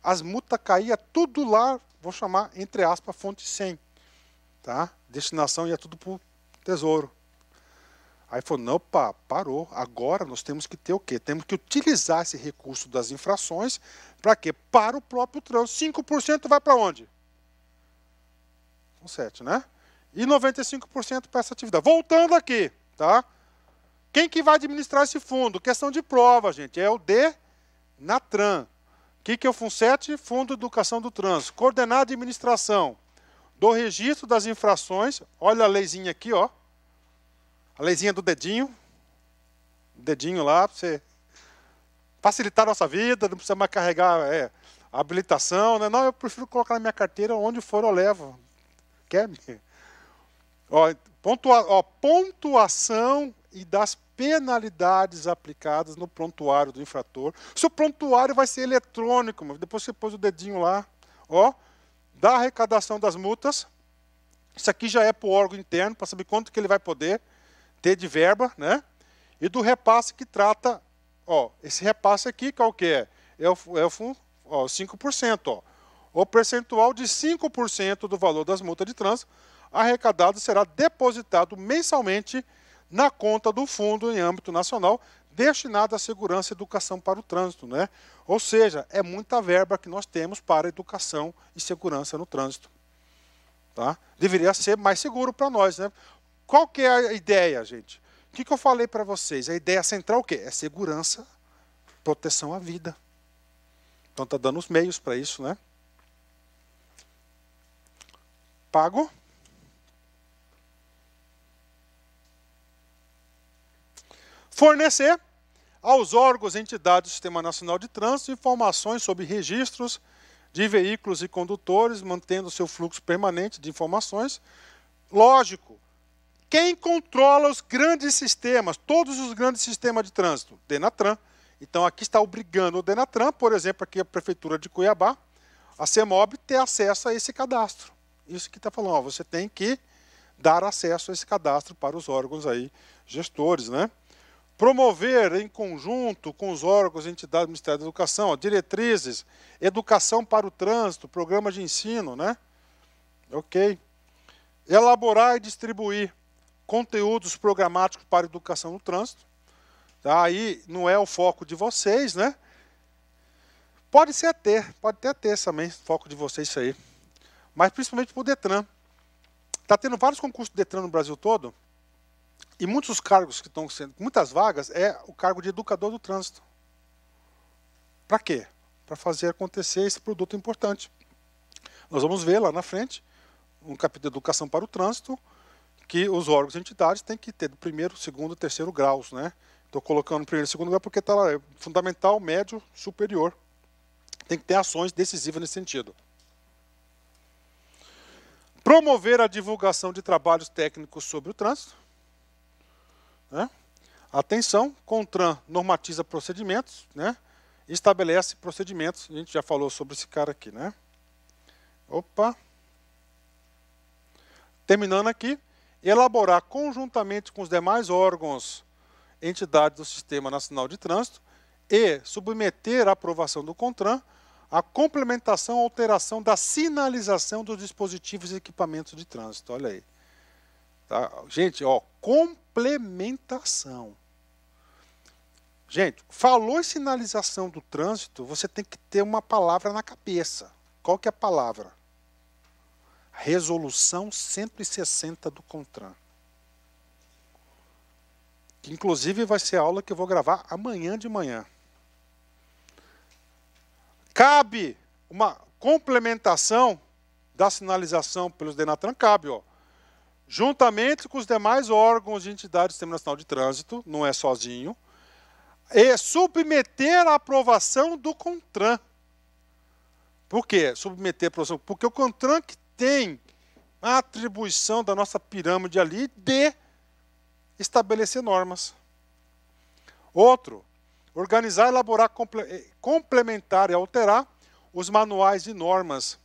[SPEAKER 1] as multas caíam tudo lá, vou chamar, entre aspas, fonte 100. Tá? Destinação ia tudo para o tesouro. Aí falou, não, pá, parou. Agora nós temos que ter o quê? Temos que utilizar esse recurso das infrações para quê? Para o próprio trânsito. 5% vai para onde? Com 7, né? E 95% para essa atividade. Voltando aqui, tá? Quem que vai administrar esse fundo? Questão de prova, gente. É o D DENATRAN. O que, que é o FUNSET? Fundo de Educação do Trânsito. Coordenar a administração do registro das infrações. Olha a leizinha aqui, ó. A leizinha do dedinho. Dedinho lá, para você facilitar a nossa vida, não precisa mais carregar é, habilitação. Né? Não, eu prefiro colocar na minha carteira onde for eu levo. Quer? Ó, pontua, ó, pontuação e das penalidades aplicadas no prontuário do infrator. Se o prontuário vai ser eletrônico, depois você pôs o dedinho lá, ó, da arrecadação das multas. Isso aqui já é para o órgão interno, para saber quanto que ele vai poder ter de verba, né? E do repasse que trata, ó, esse repasse aqui, qual que é? É o, é o ó, 5%, ó. O percentual de 5% do valor das multas de trânsito arrecadado será depositado mensalmente na conta do fundo em âmbito nacional destinado à segurança e educação para o trânsito, né? Ou seja, é muita verba que nós temos para educação e segurança no trânsito. Tá? Deveria ser mais seguro para nós, né? Qual que é a ideia, gente? O que, que eu falei para vocês? A ideia central é o quê? É segurança, proteção à vida. Então tá dando os meios para isso, né? Pago? fornecer aos órgãos, e entidades do Sistema Nacional de Trânsito informações sobre registros de veículos e condutores, mantendo seu fluxo permanente de informações. Lógico, quem controla os grandes sistemas, todos os grandes sistemas de trânsito? Denatran. Então aqui está obrigando o Denatran, por exemplo, aqui a Prefeitura de Cuiabá, a CEMOB, ter acesso a esse cadastro. Isso que está falando, ó, você tem que dar acesso a esse cadastro para os órgãos aí, gestores, né? promover em conjunto com os órgãos e entidades do Ministério da Educação, ó, diretrizes, educação para o trânsito, programas de ensino, né? Ok. Elaborar e distribuir conteúdos programáticos para educação no trânsito. Tá? Aí não é o foco de vocês, né? Pode ser até, pode até ter também foco de vocês isso aí. Mas principalmente para o Detran. Está tendo vários concursos do Detran no Brasil todo e muitos cargos que estão sendo, muitas vagas, é o cargo de educador do trânsito. Para quê? Para fazer acontecer esse produto importante. Nós vamos ver lá na frente um capítulo de educação para o trânsito, que os órgãos e entidades têm que ter do primeiro, segundo, terceiro graus, né? Estou colocando primeiro e segundo grau porque está lá, é fundamental, médio, superior. Tem que ter ações decisivas nesse sentido. Promover a divulgação de trabalhos técnicos sobre o trânsito. Né? Atenção, CONTRAN normatiza procedimentos, né? estabelece procedimentos. A gente já falou sobre esse cara aqui. Né? Opa! Terminando aqui, elaborar conjuntamente com os demais órgãos, entidades do Sistema Nacional de Trânsito e submeter à aprovação do CONTRAN a complementação ou alteração da sinalização dos dispositivos e equipamentos de trânsito. Olha aí. Tá? Gente, ó, complementação implementação. Gente, falou em sinalização do trânsito, você tem que ter uma palavra na cabeça. Qual que é a palavra? Resolução 160 do CONTRAN. Que inclusive vai ser a aula que eu vou gravar amanhã de manhã. Cabe uma complementação da sinalização pelos Denatran, cabe, ó juntamente com os demais órgãos de entidades do Sistema Nacional de Trânsito, não é sozinho, e submeter a aprovação do CONTRAN. Por quê? Submeter a aprovação. Porque o CONTRAN que tem a atribuição da nossa pirâmide ali de estabelecer normas. Outro, organizar, elaborar, eh, complementar e alterar os manuais de normas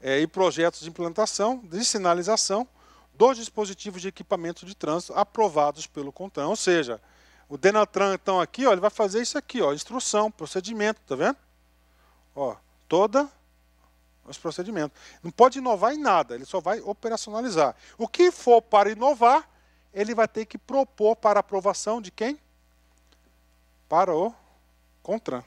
[SPEAKER 1] é, e projetos de implantação, de sinalização, dos dispositivos de equipamento de trânsito aprovados pelo CONTRAN. Ou seja, o DENATRAN, então, aqui, ó, ele vai fazer isso aqui, ó, instrução, procedimento, tá vendo? Ó, toda os procedimentos. Não pode inovar em nada, ele só vai operacionalizar. O que for para inovar, ele vai ter que propor para aprovação de quem? Para o CONTRAN.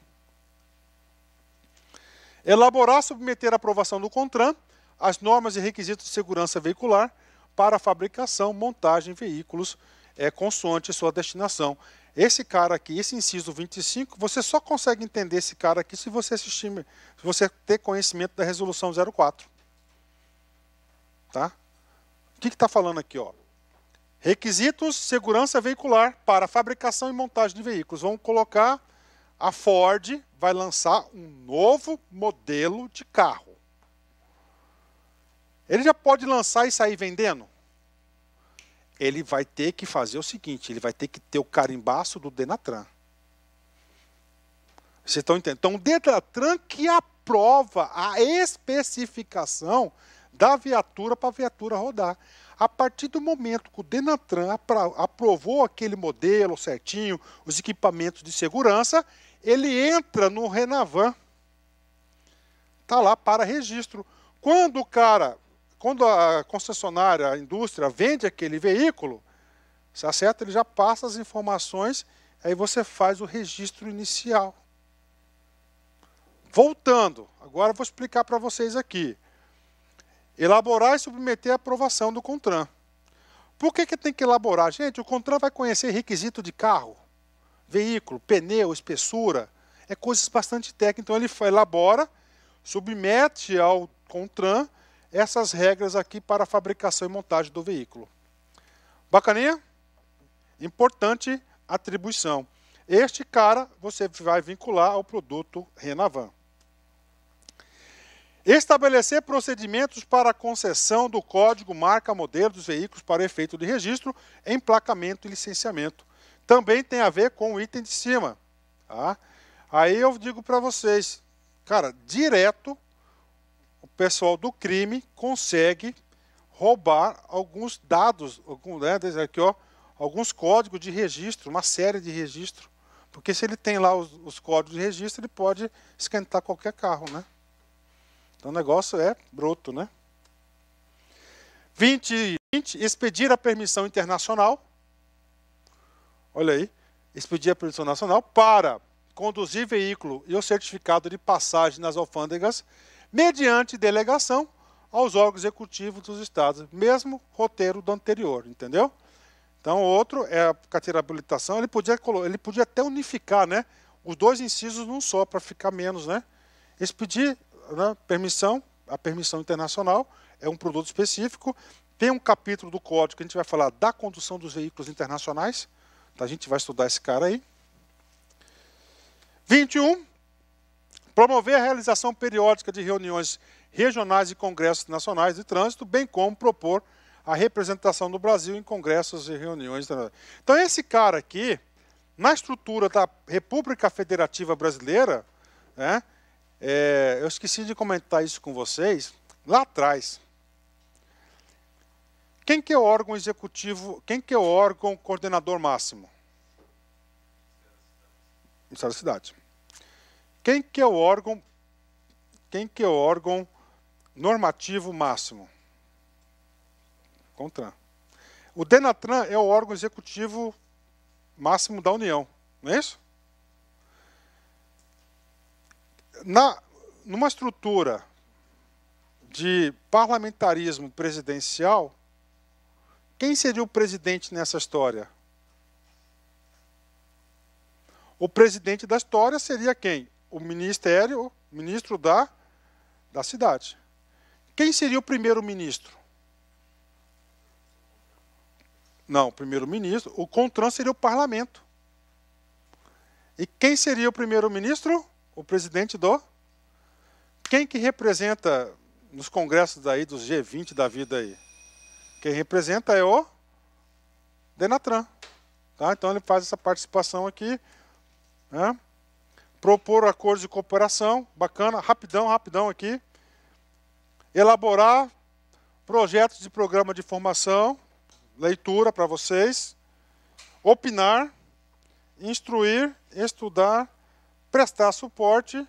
[SPEAKER 1] Elaborar, submeter à aprovação do CONTRAN as normas e requisitos de segurança veicular para fabricação, montagem, veículos, é, consoante sua destinação. Esse cara aqui, esse inciso 25, você só consegue entender esse cara aqui se você assistir, se você ter conhecimento da resolução 04. Tá? O que está falando aqui? Ó? Requisitos segurança veicular para fabricação e montagem de veículos. Vamos colocar a Ford vai lançar um novo modelo de carro. Ele já pode lançar e sair vendendo? Ele vai ter que fazer o seguinte: ele vai ter que ter o carimbaço do Denatran. Vocês estão entendendo? Então, o Denatran que aprova a especificação da viatura para a viatura rodar. A partir do momento que o Denatran aprovou aquele modelo certinho, os equipamentos de segurança, ele entra no Renavan. Está lá para registro. Quando o cara quando a concessionária, a indústria, vende aquele veículo, certo? Ele já passa as informações, aí você faz o registro inicial. Voltando, agora vou explicar para vocês aqui. Elaborar e submeter a aprovação do CONTRAN. Por que, que tem que elaborar? Gente, o CONTRAN vai conhecer requisito de carro, veículo, pneu, espessura. É coisas bastante técnicas. Então ele elabora, submete ao CONTRAN essas regras aqui para a fabricação e montagem do veículo. Bacaninha? Importante atribuição. Este cara você vai vincular ao produto Renavan. Estabelecer procedimentos para a concessão do código marca modelo dos veículos para efeito de registro, emplacamento e licenciamento. Também tem a ver com o item de cima. Tá? Aí eu digo para vocês, cara, direto pessoal do crime consegue roubar alguns dados, algum, né, aqui, ó, alguns códigos de registro, uma série de registro. Porque se ele tem lá os, os códigos de registro, ele pode esquentar qualquer carro, né? Então o negócio é broto, né? 20, 20 expedir a permissão internacional. Olha aí, expedir a permissão nacional para conduzir veículo e o certificado de passagem nas alfândegas mediante delegação aos órgãos executivos dos estados, mesmo roteiro do anterior, entendeu? Então, outro é a carteira de habilitação, ele podia, ele podia até unificar, né? Os dois incisos num só, para ficar menos, né? Expedir né, permissão, a permissão internacional, é um produto específico, tem um capítulo do código que a gente vai falar da condução dos veículos internacionais, então a gente vai estudar esse cara aí. 21, Promover a realização periódica de reuniões regionais e congressos nacionais de trânsito, bem como propor a representação do Brasil em congressos e reuniões. Então, esse cara aqui, na estrutura da República Federativa Brasileira, né, é, eu esqueci de comentar isso com vocês lá atrás. Quem que é o órgão executivo, quem que é o órgão coordenador máximo? Ministério da Cidade. Quem que é o órgão? Quem que é o órgão normativo máximo? CONTRAN. O DENATRAN é o órgão executivo máximo da União, não é isso? Na, numa estrutura de parlamentarismo presidencial, quem seria o presidente nessa história? O presidente da história seria quem? o ministério, ministro da, da cidade. Quem seria o primeiro-ministro? Não, o primeiro-ministro. O CONTRAN seria o parlamento. E quem seria o primeiro-ministro? O presidente do. Quem que representa nos congressos daí dos G20 da vida aí? Quem representa é o Denatran. Tá? Então ele faz essa participação aqui. Né? propor acordos de cooperação, bacana, rapidão, rapidão aqui. Elaborar projetos de programa de formação, leitura para vocês. Opinar, instruir, estudar, prestar suporte.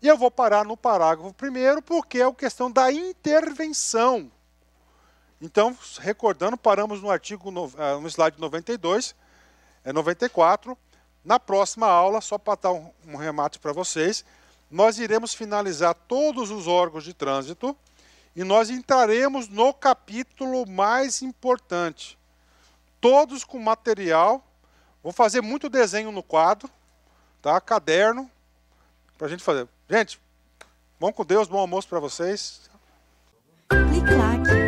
[SPEAKER 1] E eu vou parar no parágrafo primeiro, porque é a questão da intervenção. Então, recordando, paramos no artigo no ah, slide 92, é 94, na próxima aula, só para dar um, um remate para vocês, nós iremos finalizar todos os órgãos de trânsito e nós entraremos no capítulo mais importante. Todos com material. Vou fazer muito desenho no quadro, tá? Caderno para a gente fazer. Gente, bom com Deus, bom almoço para vocês. Clique lá.